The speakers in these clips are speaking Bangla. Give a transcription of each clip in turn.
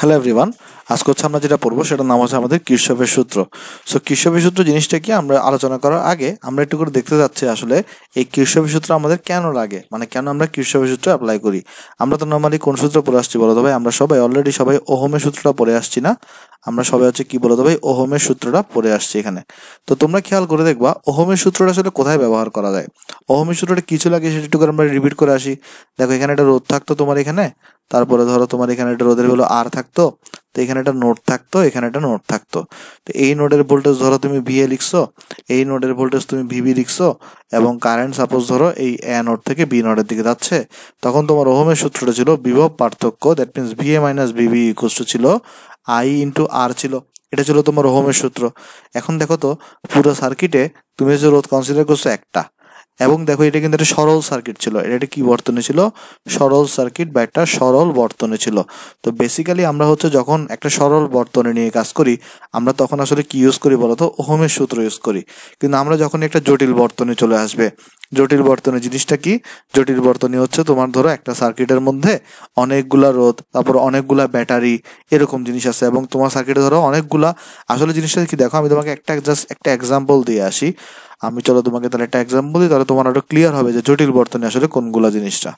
হ্যালো এভরিওয়ান আজকে হচ্ছে আমরা যেটা পড়বো সেটার নাম হচ্ছে আমাদের কৃষকের সূত্র সো কৃষকের সূত্র জিনিসটা কি আমরা আলোচনা করার আগে আমরা একটু করে দেখতে যাচ্ছি আসলে এই কৃষকের সূত্র আমাদের কেন লাগে মানে কেন আমরা কৃষকের সূত্র অ্যাপ্লাই করি আমরা তো নর্মালি কোন সূত্র পড়ে আসছি বলো তো ভাই আমরা সবাই অলরেডি সবাই ওহমের সূত্রটা পড়ে আসছি না আমরা সবাই হচ্ছে কি বলো তো ভাই ওহমের সূত্রটা পড়ে আসছি এখানে তো তোমরা খেয়াল করে দেখবা ওহমের সূত্রটা আসলে কোথায় ব্যবহার করা যায় ওহোমের সূত্রটা কিছু লাগে সেটা একটু করে আমরা রিপিট করে আসি দেখো এখানে একটা রোদ থাকতো তোমার এখানে তারপরে ধরো তোমার এখানে একটা রোধের হলো আর থাকতো তো এখানে একটা নোট থাকতো এখানে একটা নোট থাকতো তো এই নোটের ভোল্টেজ ধরো তুমি ভিএ লিখছো এই নোটের ভোল্টেজ তুমি ভিবি লিখছো এবং কারেন্ট সাপোজ ধরো এই এ নোট থেকে বি নোটের দিকে যাচ্ছে তখন তোমার ওহমের সূত্রটা ছিল বিভব পার্থক্য that means VA minus VB equals to ছিল আই ইন্টু আর ছিল এটা ছিল তোমার ওহমের সূত্র এখন দেখো তো পুরো সার্কিটে তুমি যে রোধ কনসিডার করছো একটা এবং দেখো এটা কিন্তু একটা সরল সার্কিট ছিল এটা কি বর্তনে ছিল সরল সার্কিট বা একটা সরল বর্তনে ছিল তো বেসিক্যালি আমরা হচ্ছে যখন একটা সরল বর্তনে নিয়ে কাজ করি আমরা তখন আসলে কি ইউজ করি বলতো ওহমের সূত্র ইউজ করি কিন্তু আমরা যখন একটা জটিল বর্তনে চলে আসবে জটিল বর্তনে জিনিসটা কি জটিল বর্তনে হচ্ছে তোমার ধরো একটা সার্কিটের মধ্যে অনেকগুলা রোধ তারপর অনেকগুলা ব্যাটারি এরকম জিনিস আছে এবং তোমার সার্কিটে ধরো অনেকগুলা আসলে জিনিসটা কি দেখো আমি তোমাকে একটা জাস্ট একটা এক্সাম্পল দিয়ে আসি আমি চলো তোমাকে তাহলে একটা এক্সাম্পল দিই তাহলে তোমার আরো ক্লিয়ার হবে যে জটিল বর্তনী আসলে কোনগুলো জিনিসটা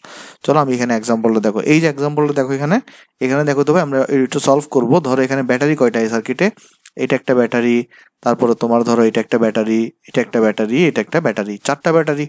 চলো আমি এখানে এক্সাম্পলটা দেখো এই যে এক্সাম্পলটা দেখো এখানে এখানে দেখো তবে আমরা একটু সলভ করবো ধরো এখানে ব্যাটারি কয়টা এই সার্কিটে এটা একটা ব্যাটারি তারপরে তোমার ধরো এটা একটা ব্যাটারি এটা একটা ব্যাটারি এটা একটা ব্যাটারি চারটা ব্যাটারি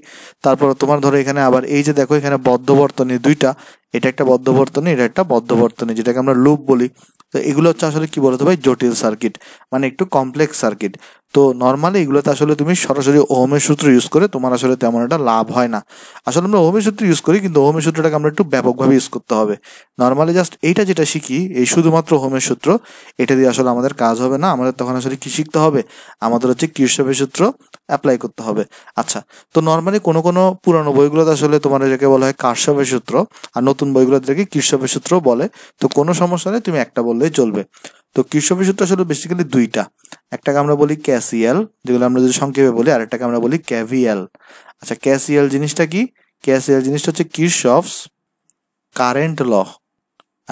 তারপরে তোমার ধরো এখানে আবার এই যে দেখো এখানে বদ্ধ বর্তনী দুইটা এটা একটা বদ্ধ বর্তনী এটা একটা বদ্ধ বর্তনী যেটাকে আমরা লুপ বলি তো এগুলো হচ্ছে আসলে কি বলতো ভাই জটিল সার্কিট মানে একটু কমপ্লেক্স সার্কিট তো নর্মালি এগুলোতে আসলে তুমি সরাসরি ওহমের সূত্র ইউজ করে তোমার আসলে তেমন একটা লাভ হয় না আসলে আমরা ওহমের সূত্র ইউজ করি কিন্তু ওহমের সূত্রটাকে আমরা একটু ব্যাপকভাবে ইউজ করতে হবে নর্মালি জাস্ট এইটা যেটা শিখি এই শুধুমাত্র হোমের সূত্র এটা দিয়ে আসলে আমাদের কাজ হবে না আমাদের তখন আসলে কী শিখতে হবে আমাদের হচ্ছে কৃষকের সূত্র অ্যাপ্লাই করতে হবে আচ্ছা তো নর্মালি কোনো কোনো পুরানো বইগুলোতে আসলে তোমার এটাকে বলা হয় কাশ্যপের সূত্র আর নতুন বইগুলোতে কৃষকের সূত্র বলে তো কোনো সমস্যা নেই তুমি একটা বললেই চলবে তো কৃষকের সূত্র আসলে বেসিক্যালি দুইটা একটাকে আমরা বলি ক্যাসিয়াল যেগুলো আমরা যদি সংক্ষেপে বলি আর একটাকে আমরা বলি ক্যাভিয়াল আচ্ছা ক্যাসিয়াল জিনিসটা কি ক্যাসিয়াল জিনিসটা হচ্ছে কিরশফস কারেন্ট ল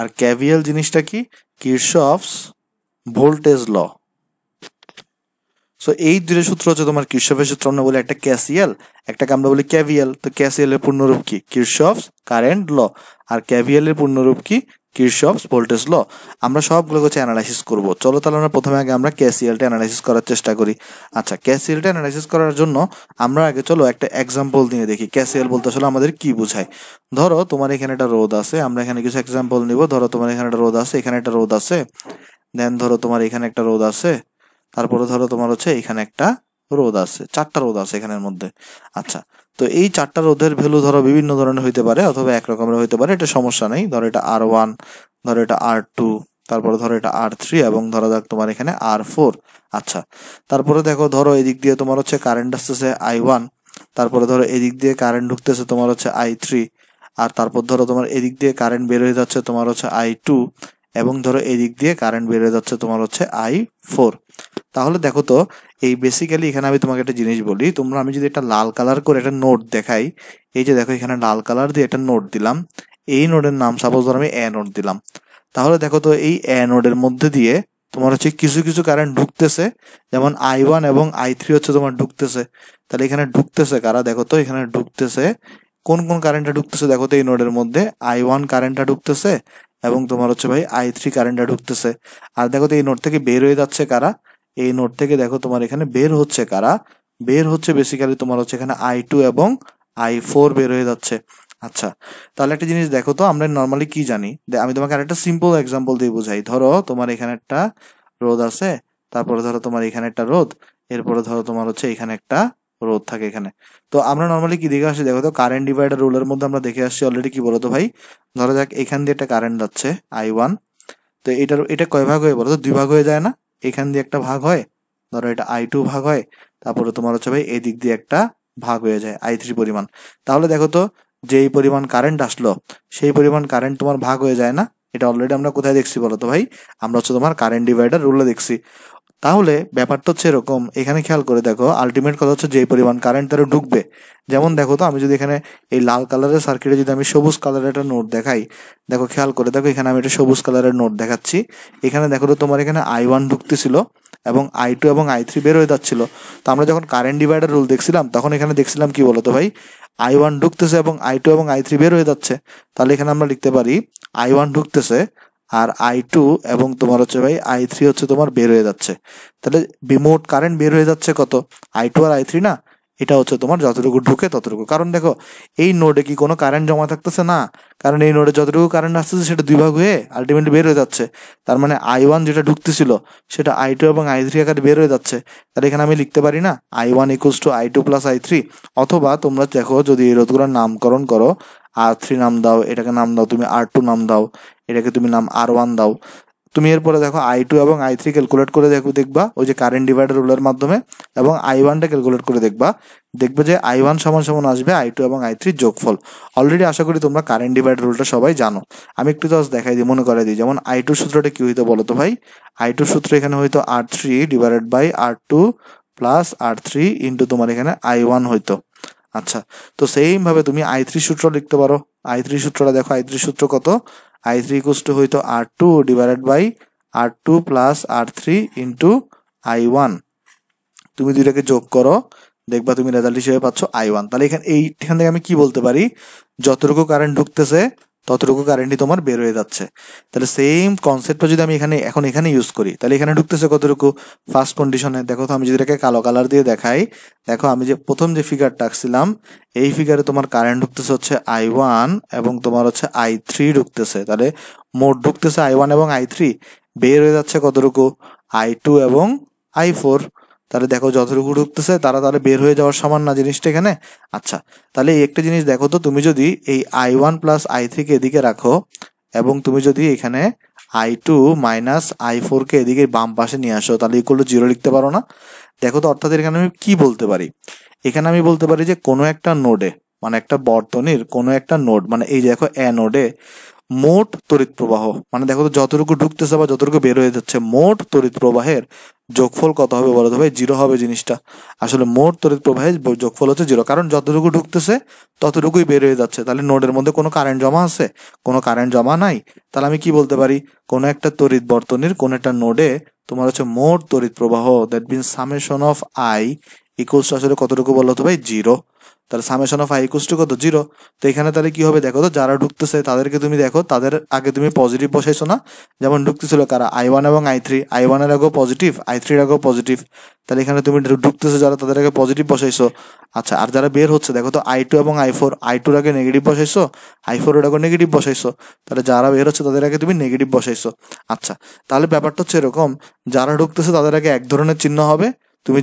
আর ক্যাভিয়াল জিনিসটা কি কিরশফস ভোল্টেজ ল সো এই দুটো সূত্র হচ্ছে তোমার কিরশফের সূত্র আমরা বলি একটা ক্যাসিয়াল একটাকে আমরা বলি ক্যাভিয়াল তো ক্যাসিয়ালের পূর্ণরূপ কি কিরশফস কারেন্ট ল আর ক্যাভিয়ালের পূর্ণরূপ কি কিরশফ ভোল্টেজ ল আমরা সবগুলোকে হচ্ছে অ্যানালাইসিস করব চলো তাহলে আমরা প্রথমে আগে আমরা ক্যাসিএলটা অ্যানালাইসিস করার চেষ্টা করি আচ্ছা ক্যাসিএলটা অ্যানালাইসিস করার জন্য আমরা আগে চলো একটা এক্সাম্পল দিয়ে দেখি ক্যাসিএল বলতে আসলে আমাদের কি বোঝায় ধরো তোমার এখানে একটা রোদ আছে আমরা এখানে কিছু এক্সাম্পল নিব ধরো তোমার এখানে একটা রোদ আছে এখানে একটা রোদ আছে দেন ধরো তোমার এখানে একটা রোদ আছে তারপরে ধরো তোমার হচ্ছে এখানে একটা রোদ আছে চারটা রোদ আছে এখানের মধ্যে আচ্ছা তো এই চারটা রোধের ভ্যালু ধরো বিভিন্ন ধরনের হইতে পারে অথবা একরকমের হইতে পারে এটা সমস্যা নেই ধরো এটা আর ওয়ান ধরো এটা আর টু তারপরে ধরো এটা আর থ্রি এবং ধরা যাক তোমার এখানে আর ফোর আচ্ছা তারপরে দেখো ধরো এদিক দিয়ে তোমার হচ্ছে কারেন্ট আসতেছে আই ওয়ান তারপরে ধরো এদিক দিয়ে কারেন্ট ঢুকতেছে তোমার হচ্ছে আই থ্রি আর তারপর ধরো তোমার এদিক দিয়ে কারেন্ট বের হয়ে যাচ্ছে তোমার হচ্ছে আই টু এবং ধরো এদিক দিয়ে কারেন্ট বের হয়ে যাচ্ছে তোমার হচ্ছে আই ফোর তাহলে দেখো তো এই বেসিক্যালি এখানে আমি তোমাকে একটা জিনিস বলি তোমরা আমি যদি একটা লাল কালার করে একটা নোট দেখাই এই যে দেখো এখানে লাল কালার দিয়ে একটা নোট দিলাম এই নোটের নাম সাপোজ ধর আমি এ নোট দিলাম তাহলে দেখো তো এই এ নোটের মধ্যে দিয়ে তোমার হচ্ছে কিছু কিছু কারেন্ট ঢুকতেছে যেমন আই ওয়ান এবং আই থ্রি হচ্ছে তোমার ঢুকতেছে তাহলে এখানে ঢুকতেছে কারা দেখো তো এখানে ঢুকতেছে কোন কোন কারেন্টটা ঢুকতেছে দেখো তো এই নোডের মধ্যে আই ওয়ান কারেন্টটা ঢুকতেছে এবং তোমার হচ্ছে ভাই আই থ্রি কারেন্টটা ঢুকতেছে আর দেখো তো এই নোট থেকে বের হয়ে যাচ্ছে কারা এই নোট থেকে দেখো তোমার এখানে বের হচ্ছে কারা বের হচ্ছে বেসিক্যালি তোমার হচ্ছে এখানে আই টু এবং আই ফোর বের হয়ে যাচ্ছে আচ্ছা তাহলে একটা জিনিস দেখো তো আমরা নর্মালি কি জানি আমি তোমাকে আরেকটা সিম্পল এক্সাম্পল দিয়ে বোঝাই ধরো তোমার এখানে একটা রোদ আছে তারপরে ধরো তোমার এখানে একটা রোদ এরপরে ধরো তোমার হচ্ছে এখানে একটা রোদ থাকে এখানে তো আমরা নর্মালি কি দেখে আসি দেখো তো কারেন্ট ডিভাইডার রুলের মধ্যে আমরা দেখে আসছি অলরেডি কি বলতো ভাই ধরো যাক এখান দিয়ে একটা কারেন্ট যাচ্ছে আই ওয়ান তো এটার এটা কয় ভাগ হয়ে বলো তো দুই ভাগ হয়ে যায় না এখান দিয়ে একটা ভাগ হয় ধরো এটা আই টু ভাগ হয় তারপরে তোমার হচ্ছে ভাই এদিক দিয়ে একটা ভাগ হয়ে যায় আই থ্রি পরিমাণ তাহলে দেখো তো যেই পরিমাণ কারেন্ট আসলো সেই পরিমাণ কারেন্ট তোমার ভাগ হয়ে যায় না এটা অলরেডি আমরা কোথায় দেখছি বলো তো ভাই আমরা হচ্ছে তোমার কারেন্ট ডিভাইডার রুলে দেখছি তাহলে ব্যাপারটা হচ্ছে এরকম এখানে খেয়াল করে দেখো আলটিমেট কথা হচ্ছে যে পরিমাণ কারেন্ট তারা ঢুকবে যেমন দেখো তো আমি যদি এখানে এই লাল কালারের সার্কিটে যদি আমি সবুজ কালারের একটা নোট দেখাই দেখো খেয়াল করে দেখো এখানে আমি একটা সবুজ কালারের নোট দেখাচ্ছি এখানে দেখো তো তোমার এখানে আই ওয়ান ঢুকতেছিল এবং আই টু এবং আই থ্রি বের হয়ে যাচ্ছিল তো আমরা যখন কারেন্ট ডিভাইডার রুল দেখছিলাম তখন এখানে দেখছিলাম কি বলতো ভাই আই ওয়ান ঢুকতেছে এবং আই টু এবং আই থ্রি বের হয়ে যাচ্ছে তাহলে এখানে আমরা লিখতে পারি আই ওয়ান ঢুকতেছে আর আই টু এবং তোমার হচ্ছে ভাই আই থ্রি হচ্ছে তোমার বের হয়ে যাচ্ছে তাহলে বিমোট কারেন্ট বের হয়ে যাচ্ছে কত আই টু আর আই থ্রি না এটা হচ্ছে তোমার যতটুকু ঢুকে ততটুকু কারণ দেখো এই নোডে কি কোনো কারেন্ট জমা থাকতেছে না কারণ এই নোডে যতটুকু কারেন্ট আসতেছে সেটা দুই ভাগ হয়ে আলটিমেটলি বের হয়ে যাচ্ছে তার মানে আই ওয়ান যেটা ঢুকতেছিল সেটা আই টু এবং আই থ্রি আকারে বের হয়ে যাচ্ছে তাহলে এখানে আমি লিখতে পারি না I one equals to I two plus I three অথবা তোমরা দেখো যদি এই রোধগুলোর নামকরণ করো আর থ্রি নাম দাও এটাকে নাম দাও তুমি আর টু নাম দাও এটাকে তুমি নাম আর ওয়ান দাও তুমি এরপরে দেখো আই টু এবং আই থ্রি ক্যালকুলেট করে দেখো দেখবা ওই যে কারেন্ট ডিভাইডার রুলের মাধ্যমে এবং আই ওয়ানটা ক্যালকুলেট করে দেখবা দেখবে যে আই ওয়ান সমান সমান আসবে আই টু এবং আই থ্রির যোগফল অলরেডি আশা করি তোমরা কারেন্ট ডিভাইডার রুলটা সবাই জানো আমি একটু দশ দেখাই দিই মনে করাই দিই যেমন আই টু সূত্রটা কি হইতো বলো তো ভাই আই টু সূত্র এখানে হইতো R three divided by R two plus R three into তোমার এখানে আই ওয়ান হইতো আচ্ছা তো সেইমভাবে তুমি আই থ্রি সূত্র লিখতে পারো আই থ্রি সূত্রটা দেখো আই থ্রি সূত্র কত আই থ্রি ইকুস হইতো R two divided by R two plus R three into I one তুমি দুইটাকে যোগ করো দেখবা তুমি রেজাল্ট হিসেবে পাচ্ছ আই ওয়ান তাহলে এখানে এইখান থেকে আমি কি বলতে পারি যতটুকু কারেন্ট ঢুকতেছে ততটুকু কারেন্টই তোমার বের হয়ে যাচ্ছে তাহলে সেম কনসেপ্টটা যদি আমি এখানে এখন এখানে ইউজ করি তাহলে এখানে ঢুকতেছে কতটুকু ফার্স্ট কন্ডিশনে দেখো তো আমি যদি এটাকে কালো কালার দিয়ে দেখাই দেখো আমি যে প্রথম যে ফিগার টাকছিলাম এই ফিগারে তোমার কারেন্ট ঢুকতেছে হচ্ছে আই ওয়ান এবং তোমার হচ্ছে আই থ্রি ঢুকতেছে তাহলে মোট ঢুকতেছে আই ওয়ান এবং আই থ্রি বের হয়ে যাচ্ছে কতটুকু আই টু এবং আই ফোর তাহলে দেখো যতটুকু ঢুকতেছে তারা তাহলে বের হয়ে যাওয়ার সমান না জিনিসটা এখানে আচ্ছা তাহলে এই একটা জিনিস দেখো তো তুমি যদি এই আই ওয়ান প্লাস আই থ্রিকে এদিকে রাখো এবং তুমি যদি এখানে আই টু মাইনাস আই ফোরকে এদিকে বাম পাশে নিয়ে আসো তাহলে ইকুয়াল টু জিরো লিখতে পারো না দেখো তো অর্থাৎ এখানে আমি কি বলতে পারি এখানে আমি বলতে পারি যে কোনো একটা নোডে মানে একটা বর্তনীর কোনো একটা নোড মানে এই দেখো এ নোডে মোট তড়িৎ প্রবাহ মানে দেখো তো যতটুকু ঢুকতেছে বা যতটুকু বের হয়ে যাচ্ছে মোট তড়িৎ প্রবাহের যোগফল কত হবে বলো তো ভাই জিরো হবে জিনিসটা আসলে মোট তড়িৎ প্রবাহের যোগফল হচ্ছে জিরো কারণ যতটুকু ঢুকতেছে ততটুকুই বের হয়ে যাচ্ছে তাহলে নোডের মধ্যে কোনো কারেন্ট জমা আছে কোনো কারেন্ট জমা নাই তাহলে আমি কি বলতে পারি কোনো একটা তড়িৎ বর্তনীর কোনো একটা নোডে তোমার হচ্ছে মোট তড়িৎ প্রবাহ that mean summation of I equals আসলে কতটুকু বলো তো ভাই জিরো তাহলে summation of I equals to কত জিরো তো এখানে তাহলে কি হবে দেখো তো যারা ঢুকতেছে তাদেরকে তুমি দেখো তাদের আগে তুমি পজিটিভ বসাইছো না যেমন ঢুকতেছিল কারা আই ওয়ান এবং আই থ্রি আই ওয়ানের আগেও পজিটিভ আই থ্রির আগেও পজিটিভ তাহলে এখানে তুমি ঢুকতেছো যারা তাদের আগে পজিটিভ বসাইছো আচ্ছা আর যারা বের হচ্ছে দেখো তো আই টু এবং আই ফোর আই টুর আগে নেগেটিভ বসাইছো আই ফোরের আগে নেগেটিভ বসাইছো তাহলে যারা বের হচ্ছে তাদের আগে তুমি নেগেটিভ বসাইছো আচ্ছা তাহলে ব্যাপারটা হচ্ছে এরকম যারা ঢুকতেছে তাদের আগে এক ধরনের চিহ্ন হবে তুমি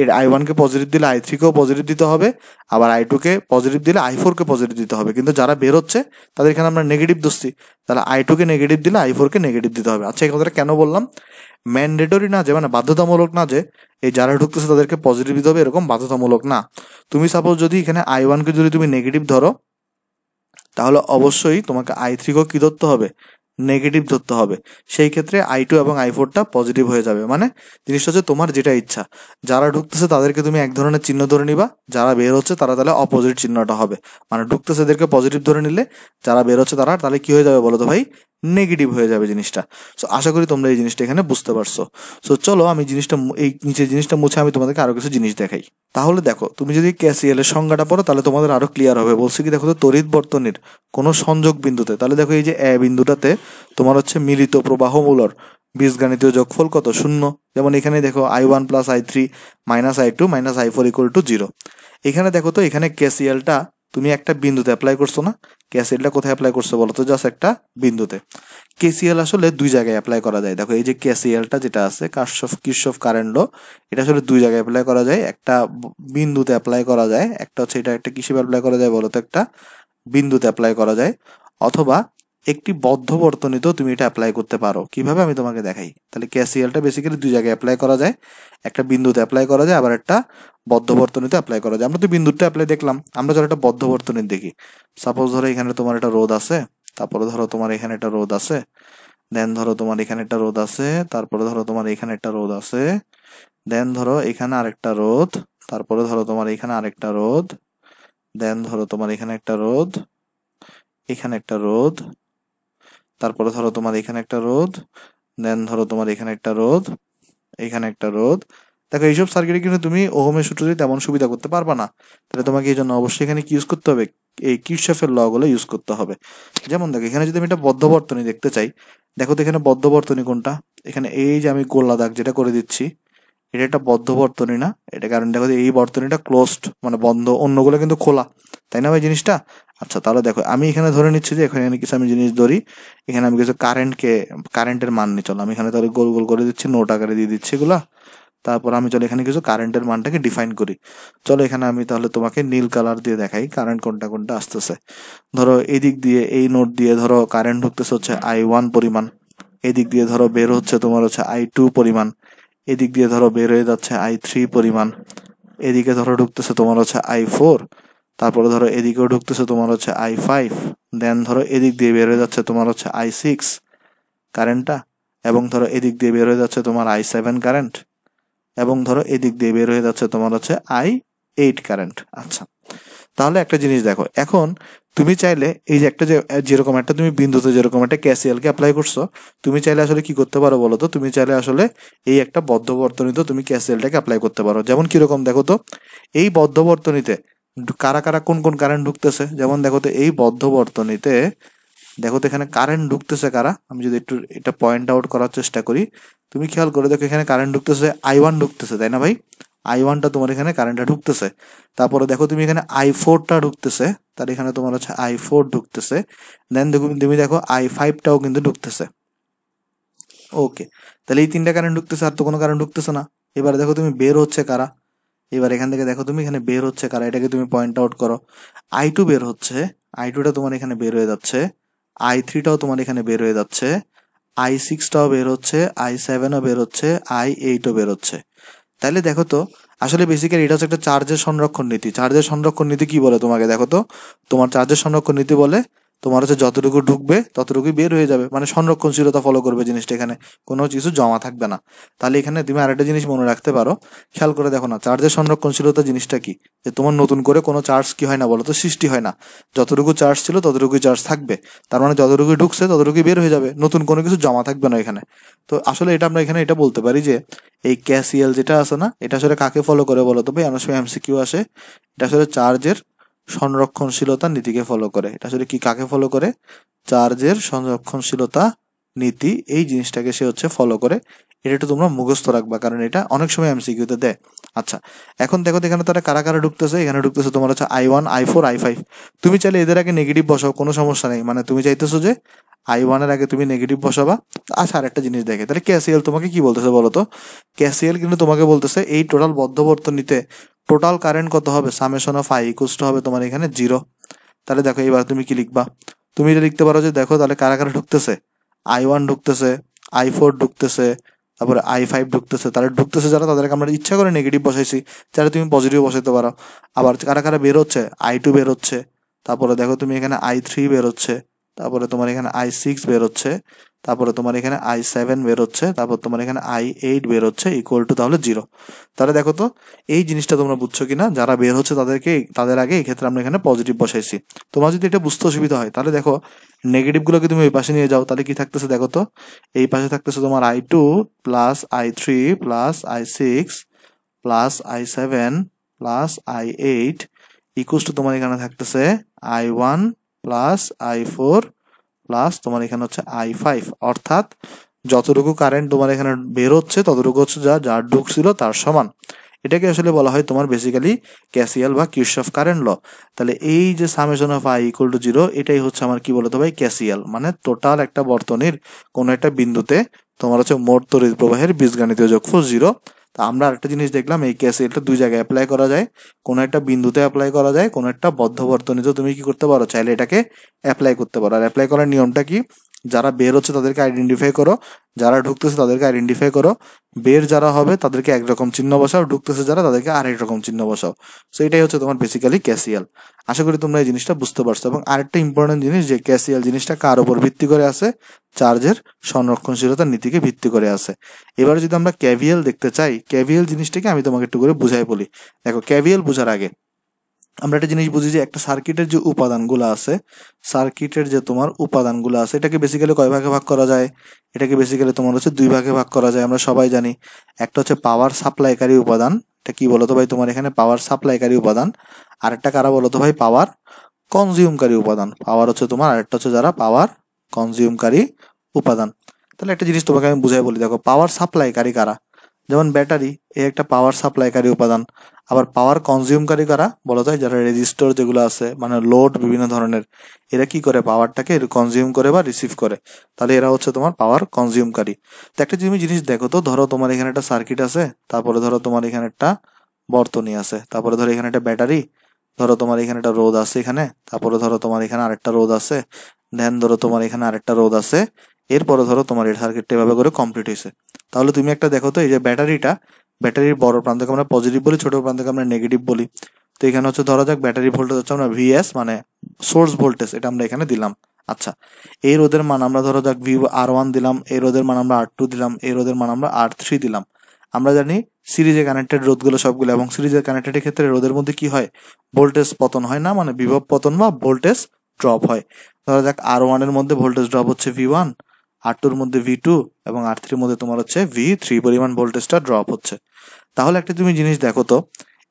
এর আই ওয়ানকে পজিটিভ দিলে আই থ্রিকেও পজিটিভ দিতে হবে আবার আই টুকে পজিটিভ দিলে আই ফোরকে পজিটিভ দিতে হবে কিন্তু যারা বেরোচ্ছে তাদের এখানে আমরা নেগেটিভ দোষছি তাহলে আই টুকে নেগেটিভ দিলে আই ফোরকে নেগেটিভ দিতে হবে আচ্ছা এই কথাটা কেন বললাম ম্যান্ডেটরি না যে মানে বাধ্যতামূলক না যে এই যারা ঢুকতেছে তাদেরকে পজিটিভ দিতে হবে এরকম বাধ্যতামূলক না তুমি সাপোজ যদি এখানে আই ওয়ানকে যদি তুমি নেগেটিভ ধরো তাহলে অবশ্যই তোমাকে আই থ্রিকেও কী ধরতে হবে নেগেটিভ ধরতে হবে সেই ক্ষেত্রে আই টু এবং আই ফোরটা পজিটিভ হয়ে যাবে মানে জিনিসটা হচ্ছে তোমার যেটা ইচ্ছা যারা ঢুকতেছে তাদেরকে তুমি এক ধরনের চিহ্ন ধরে নিবা যারা বের হচ্ছে তারা তাহলে অপোজিট চিহ্নটা হবে মানে ঢুকতেছে এদেরকে পজিটিভ ধরে নিলে যারা বের হচ্ছে তারা তাহলে কি হয়ে যাবে বলো তো ভাই নেগেটিভ হয়ে যাবে জিনিসটা সো আশা করি তোমরা এই জিনিসটা এখানে বুঝতে পারছো সো চলো আমি জিনিসটা এই নিচে জিনিসটা মুছে আমি তোমাদেরকে আরও কিছু জিনিস দেখাই তাহলে দেখো তুমি যদি ক্যাসিএল এর সংজ্ঞাটা পড়ো তাহলে তোমাদের আরো ক্লিয়ার হবে বলছি কি দেখো তো তরিত বর্তনীর কোনো সংযোগ বিন্দুতে তাহলে দেখো এই যে এ বিন্দুটাতে তোমার হচ্ছে মিলিত প্রবাহমূলর বীজগণিতীয় যোগফল কত শূন্য যেমন এখানে দেখো I one plus I three minus I two minus I four equal to zero এখানে দেখো তো এখানে ক্যাসিয়ালটা তুমি একটা বিন্দুতে অ্যাপ্লাই করছো না ক্যাসিয়ালটা কোথায় অ্যাপ্লাই করছো বলো তো জাস্ট একটা বিন্দুতে কেসিএল আসলে দুই জায়গায় অ্যাপ্লাই করা যায় দেখো এই যে কেসিএলটা যেটা আছে কাশফ কির্সফ কারেন্ট এটা আসলে দুই জায়গায় অ্যাপ্লাই করা যায় একটা বিন্দুতে অ্যাপ্লাই করা যায় একটা হচ্ছে এটা একটা কিসে অ্যাপ্লাই করা যায় বলো তো একটা বিন্দুতে অ্যাপ্লাই করা যায় অথবা একটি বদ্ধ বর্তনীতেও তুমি এটা অ্যাপ্লাই করতে পারো কিভাবে আমি তোমাকে দেখাই তাহলে ক্যাসিয়ালটা বেসিক্যালি দুই জায়গায় অ্যাপ্লাই করা যায় একটা বিন্দুতে অ্যাপ্লাই করা যায় আবার একটা বদ্ধ বর্তনীতে অ্যাপ্লাই করা যায় আমরা তো বিন্দুটা অ্যাপ্লাই দেখলাম আমরা ধরো একটা বদ্ধ বর্তনী দেখি সাপোজ ধরো এখানে তোমার একটা রোদ আছে তারপরে ধরো তোমার এখানে একটা রোদ আছে দেন ধরো তোমার এখানে একটা রোদ আছে তারপরে ধরো তোমার এখানে একটা রোদ আছে দেন ধরো এখানে আরেকটা রোদ তারপরে ধরো তোমার এখানে আরেকটা রোদ দেন ধরো তোমার এখানে একটা রোদ এখানে একটা রোদ তারপরে ধরো তোমার এখানে একটা রোধ দেন ধরো তোমার এখানে একটা রোধ এখানে একটা রোধ দেখো এইসব সার্কিটে কিন্তু তুমি ওহমের সূত্র দিয়ে তেমন সুবিধা করতে পারবে না তাহলে তোমাকে এই জন্য অবশ্যই এখানে কি ইউজ করতে হবে এই কিউশফের লগুলো ইউজ করতে হবে যেমন দেখো এখানে যদি আমি এটা বর্তনী দেখতে চাই দেখো তো এখানে বদ্ধ বর্তনী কোনটা এখানে এই যে আমি গোল্লা দাগ যেটা করে দিচ্ছি এটা একটা বদ্ধ বর্তনী না এটা কারণ দেখো এই বর্তনীটা ক্লোজড মানে বন্ধ অন্যগুলো কিন্তু খোলা তাই না ভাই জিনিসটা আচ্ছা তাহলে দেখো আমি এখানে ধরে নিচ্ছি যে এখানে কিছু আমি জিনিস ধরি এখানে আমি কিছু কারেন্টকে কারেন্টের মান নিয়ে চলো আমি এখানে তাহলে গোল গোল করে দিচ্ছি নোট আকারে দিয়ে দিচ্ছি এগুলা তারপর আমি চলো এখানে কিছু কারেন্টের মানটাকে ডিফাইন করি চলো এখানে আমি তাহলে তোমাকে নীল কালার দিয়ে দেখাই কারেন্ট কোনটা কোনটা আসতেছে ধরো এই দিক দিয়ে এই নোট দিয়ে ধরো কারেন্ট ঢুকতেছে হচ্ছে আই ওয়ান পরিমাণ এদিক দিয়ে ধরো বের হচ্ছে তোমার হচ্ছে আই টু পরিমাণ এদিক দিয়ে ধরো বের হয়ে যাচ্ছে আই থ্রি পরিমাণ এদিকে ধরো ঢুকতেছে তোমার হচ্ছে আই ফোর তারপরে ধরো এদিকেও ঢুকতেছে তোমার হচ্ছে আই ফাইভ দেন ধরো এদিক দিয়ে বের হয়ে যাচ্ছে তোমার হচ্ছে আই সিক্স কারেন্টটা এবং ধরো এদিক দিয়ে বের হয়ে যাচ্ছে তোমার আই সেভেন কারেন্ট এবং ধরো এদিক দিয়ে বের হয়ে যাচ্ছে তোমার হচ্ছে আই এইট কারেন্ট আচ্ছা তাহলে একটা জিনিস দেখো এখন তুমি চাইলে এই যে একটা যে যেরকম একটা তুমি বিন্দুতে যেরকম একটা ক্যাসিয়ালকে অ্যাপ্লাই করছো তুমি চাইলে আসলে কি করতে পারো বলো তো তুমি চাইলে আসলে এই একটা বদ্ধ বর্তনীতে তুমি ক্যাসিয়ালটাকে অ্যাপ্লাই করতে পারো যেমন কিরকম দেখো তো এই বদ্ধ বর্তনীতে কারা কারা কোন কোন কারেন্ট ঢুকতেছে যেমন দেখো তো এই বদ্ধ বর্তনীতে দেখো তো এখানে কারেন্ট ঢুকতেছে কারা আমি যদি একটু এটা পয়েন্ট আউট করার চেষ্টা করি তুমি খেয়াল করে দেখো এখানে কারেন্ট ঢুকতেছে আই ওয়ান ঢুকতেছে তাই না ভাই আই ওয়ানটা তোমার এখানে কারেন্টটা ঢুকতেছে তারপরে দেখো তুমি এখানে আই ফোরটা ঢুকতেছে তার এখানে তোমার হচ্ছে আই ফোর ঢুকতেছে দেন দেখো তুমি দেখো আই ফাইভটাও কিন্তু ঢুকতেছে ওকে তাহলে এই তিনটা কারেন্ট ঢুকতেছে আর তো কোনো কারেন্ট ঢুকতেছে না এবার দেখো তুমি বের হচ্ছে কারা এবার এখান থেকে দেখো তুমি এখানে বের হচ্ছে কারা এটাকে তুমি পয়েন্ট আউট করো আই টু বের হচ্ছে আই টুটা তোমার এখানে বের হয়ে যাচ্ছে আই থ্রিটাও তোমার এখানে বের হয়ে যাচ্ছে আই সিক্সটাও বের হচ্ছে আই সেভেনও বের হচ্ছে আই এইটও বের হচ্ছে তাহলে দেখো তো আসলে বেসিক্যালি এটা হচ্ছে একটা চার্জের সংরক্ষণ নীতি চার্জের সংরক্ষণ নীতি কি বলে তোমাকে দেখো তো তোমার চার্জের সংরক্ষণ নীতি বলে তোমার হচ্ছে যতটুকু ঢুকবে ততটুকুই বের হয়ে যাবে মানে সংরক্ষণশীলতা ফলো করবে জিনিসটা এখানে কোনো কিছু জমা থাকবে না তাহলে এখানে তুমি আরেকটা জিনিস মনে রাখতে পারো খেয়াল করে দেখো না চার্জের সংরক্ষণশীলতা জিনিসটা কি যে তোমার নতুন করে কোনো চার্জ কি হয় না বলো তো সৃষ্টি হয় না যতটুকু চার্জ ছিল ততটুকুই চার্জ থাকবে তার মানে যতটুকু ঢুকছে ততটুকুই বের হয়ে যাবে নতুন কোনো কিছু জমা থাকবে না এখানে তো আসলে এটা আমরা এখানে এটা বলতে পারি যে এই ক্যাসিএল যেটা আছে না এটা আসলে কাকে ফলো করে বলো তো ভাই অনেক সময় এমসিকিউ আসে এটা আসলে চার্জের সংরক্ষণশীলতা নীতিকে ফলো করে এটা আসলে কি কাকে ফলো করে চার্জের সংরক্ষণশীলতা নীতি এই জিনিসটাকে সে হচ্ছে ফলো করে এটা একটু তোমরা মুখস্থ রাখবা কারণ এটা অনেক সময় কিউতে দেয় আচ্ছা এখন দেখো এখানে তারা কারা কারা ঢুকতেছে এখানে ঢুকতেছে তোমার হচ্ছে I one I four I five তুমি চাইলে এদের আগে নেগেটিভ বসাও কোনো সমস্যা নেই মানে তুমি চাইতেছো যে আই ওয়ানের আগে তুমি নেগেটিভ বসাবা আচ্ছা আর একটা জিনিস দেখে তাহলে ক্যাসিএল তোমাকে কি বলতেছে বলো তো ক্যাসিএল কিন্তু তোমাকে বলতেছে এই টোটাল বদ্ধ টোটাল কারেন্ট কত হবে সামেশন অফ আই ইকুয়ালস হবে তোমার এখানে জিরো তাহলে দেখো এবার তুমি কি লিখবা তুমি এটা লিখতে পারো যে দেখো তাহলে কারা কারা ঢুকতেছে আই ওয়ান ঢুকতেছে আই ফোর ঢুকতেছে তারপরে আই ফাইভ ঢুকতেছে তাহলে ঢুকতেছে যারা তাদেরকে আমরা ইচ্ছা করে নেগেটিভ বসাইছি যারা তুমি পজিটিভ বসাইতে পারো আবার কারা কারা বেরোচ্ছে আই টু বেরোচ্ছে তারপরে দেখো তুমি এখানে আই থ্রি বেরোচ্ছে তারপরে তোমার এখানে আই সিক্স বেরোচ্ছে তারপরে তোমার এখানে আই সেভেন বেরোচ্ছে তারপর তোমার এখানে আই এইট বেরোচ্ছে ইকুয়াল টু তাহলে জিরো তাহলে দেখো তো এই জিনিসটা তোমরা বুঝছো কিনা যারা বের হচ্ছে তাদেরকে তাদের আগে এই ক্ষেত্রে আমরা এখানে পজিটিভ বসাইছি তোমার যদি এটা বুঝতে অসুবিধা হয় তাহলে দেখো নেগেটিভগুলোকে তুমি ওই পাশে নিয়ে যাও তাহলে কি থাকতেছে দেখো তো এই পাশে থাকতেছে তোমার I two plus I three plus I six plus I seven plus I eight equal to তোমার এখানে থাকতেছে I one plus I four plus তোমার এখানে হচ্ছে আই ফাইভ অর্থাৎ যতটুকু কারেন্ট তোমার এখানে বেরোচ্ছে ততটুকু হচ্ছে যা যা ঢুকছিল তার সমান এটাকে আসলে বলা হয় তোমার বেসিক্যালি ক্যাসিয়াল বা অফ কারেন্ট ল তাহলে এই যে summation of I equal to zero এটাই হচ্ছে আমার কি বলতো ভাই ক্যাসিয়াল মানে টোটাল একটা বর্তনের কোনো একটা বিন্দুতে তোমার হচ্ছে মোট তড়িৎ প্রবাহের বীজগণিতীয় যোগফল জিরো তা আমরা আরেকটা জিনিস দেখলাম এই এটা দুই জায়গায় অ্যাপ্লাই করা যায় কোনো একটা বিন্দুতে অ্যাপ্লাই করা যায় কোনো একটা বদ্ধ বর্তনীতে তুমি কি করতে পারো চাইলে এটাকে অ্যাপ্লাই করতে পারো আর অ্যাপ্লাই করার নিয়মটা কি যারা বের হচ্ছে তাদেরকে আইডেন্টিফাই করো যারা ঢুকতেছে তাদেরকে আইডেন্টিফাই করো বের যারা হবে তাদেরকে একরকম চিহ্ন বসাও ঢুকতেছে যারা তাদেরকে আরেক রকম চিহ্ন বসাও সো এটাই হচ্ছে তোমার বেসিক্যালি ক্যাসিয়াল আশা করি তোমরা এই জিনিসটা বুঝতে পারছো এবং আরেকটা ইম্পর্টেন্ট জিনিস যে ক্যাসিয়াল জিনিসটা কার উপর ভিত্তি করে আছে চার্জের সংরক্ষণশীলতার নীতিকে ভিত্তি করে আছে এবারে যদি আমরা ক্যাভিয়াল দেখতে চাই ক্যাভিয়াল জিনিসটাকে আমি তোমাকে একটু করে বুঝাই বলি দেখো ক্যাভিয়াল বোঝার আগে আমরা একটা জিনিস বুঝি যে একটা সার্কিটের যে উপাদানগুলো আছে সার্কিটের যে তোমার উপাদানগুলো আছে এটাকে বেসিক্যালি কয় ভাগে ভাগ করা যায় এটাকে বেসিক্যালি তোমার হচ্ছে দুই ভাগে ভাগ করা যায় আমরা সবাই জানি একটা হচ্ছে পাওয়ার সাপ্লাইকারী উপাদান এটা কি বলতো ভাই তোমার এখানে পাওয়ার সাপ্লাইকারী উপাদান আরেকটা কারা বলতো ভাই পাওয়ার কনজিউমকারী উপাদান পাওয়ার হচ্ছে তোমার আরেকটা হচ্ছে যারা পাওয়ার কনজিউমকারী উপাদান তাহলে একটা জিনিস তোমাকে আমি বুঝাই বলি দেখো পাওয়ার সাপ্লাইকারী কারা যেমন ব্যাটারি এ একটা পাওয়ার সাপ্লাইকারী উপাদান আবার পাওয়ার কনজিউমকারী কারা বলা যায় যারা রেজিস্টর যেগুলো আছে মানে লোড বিভিন্ন ধরনের এরা কি করে পাওয়ারটাকে কনজিউম করে বা রিসিভ করে তাহলে এরা হচ্ছে তোমার পাওয়ার কনজিউমকারী তো একটা তুমি জিনিস দেখো তো ধরো তোমার এখানে একটা সার্কিট আছে তারপরে ধরো তোমার এখানে একটা বর্তনী আছে তারপরে ধরো এখানে একটা ব্যাটারি ধরো তোমার এখানে একটা রোদ আছে এখানে তারপরে ধরো তোমার এখানে আরেকটা রোদ আছে দেন ধরো তোমার এখানে আরেকটা রোদ আছে এরপরে ধরো তোমার এই সার্কিটটা এভাবে করে কমপ্লিট হয়েছে তাহলে তুমি একটা দেখো তো এই যে ব্যাটারিটা ব্যাটারির বড় প্রান্তকে আমরা পজিটিভ বলি ছোট প্রান্তকে আমরা নেগেটিভ বলি তো এখানে হচ্ছে ধরা যাক ব্যাটারি ভোল্টেজ হচ্ছে আমরা ভিএস মানে সোর্স ভোল্টেজ এটা আমরা এখানে দিলাম আচ্ছা এই রোদের মান আমরা ধরো যাক ভি আর ওয়ান দিলাম এই রোদের মান আমরা আর টু দিলাম এই রোদের মান আমরা আর থ্রি দিলাম আমরা জানি সিরিজে কানেক্টেড রোদগুলো সবগুলো এবং সিরিজের কানেক্টেডের ক্ষেত্রে রোদের মধ্যে কি হয় ভোল্টেজ পতন হয় না মানে বিভব পতন বা ভোল্টেজ ড্রপ হয় ধরা যাক আর ওয়ানের মধ্যে ভোল্টেজ ড্রপ হচ্ছে ভি ওয়ান আর টুর মধ্যে ভি টু এবং আর থ্রির মধ্যে তোমার হচ্ছে ভি থ্রি পরিমাণ ভোল্টেজটা ড্রপ হচ্ছে তাহলে একটা তুমি জিনিস দেখো তো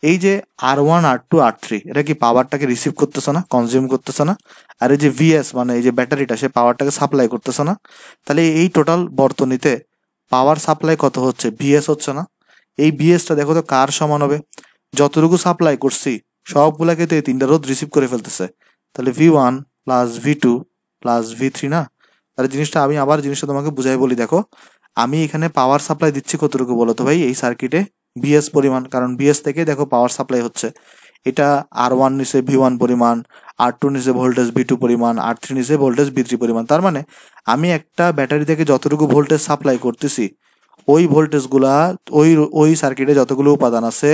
এই যে R one R two R three এটা কি পাওয়ারটাকে রিসিভ করতেছে না কনজিউম করতেছে না আর এই যে ভিএস মানে এই যে ব্যাটারিটা সে পাওয়ারটাকে সাপ্লাই করতেছে না তাহলে এই টোটাল বর্তনীতে পাওয়ার সাপ্লাই কত হচ্ছে ভিএস হচ্ছে না এই ভিএসটা দেখো তো কার সমান হবে যতটুকু সাপ্লাই করছি সবগুলাকে তো এই তিনটা রোদ রিসিভ করে ফেলতেছে তাহলে V one plus V two plus V three না তাহলে জিনিসটা আমি আবার জিনিসটা তোমাকে বুঝাই বলি দেখো আমি এখানে পাওয়ার সাপ্লাই দিচ্ছি কতটুকু বলো তো ভাই এই সার্কিটে বিএস পরিমাণ কারণ বিএস থেকে দেখো পাওয়ার সাপ্লাই হচ্ছে এটা আর ওয়ান নিচে ভি ওয়ান পরিমাণ আর টু নিচে ভোল্টেজ ভি টু পরিমাণ আর থ্রি নিচে ভোল্টেজ ভি থ্রি পরিমাণ তার মানে আমি একটা ব্যাটারি থেকে যতটুকু ভোল্টেজ সাপ্লাই করতেছি ওই ভোল্টেজগুলা ওই ওই সার্কিটে যতগুলো উপাদান আছে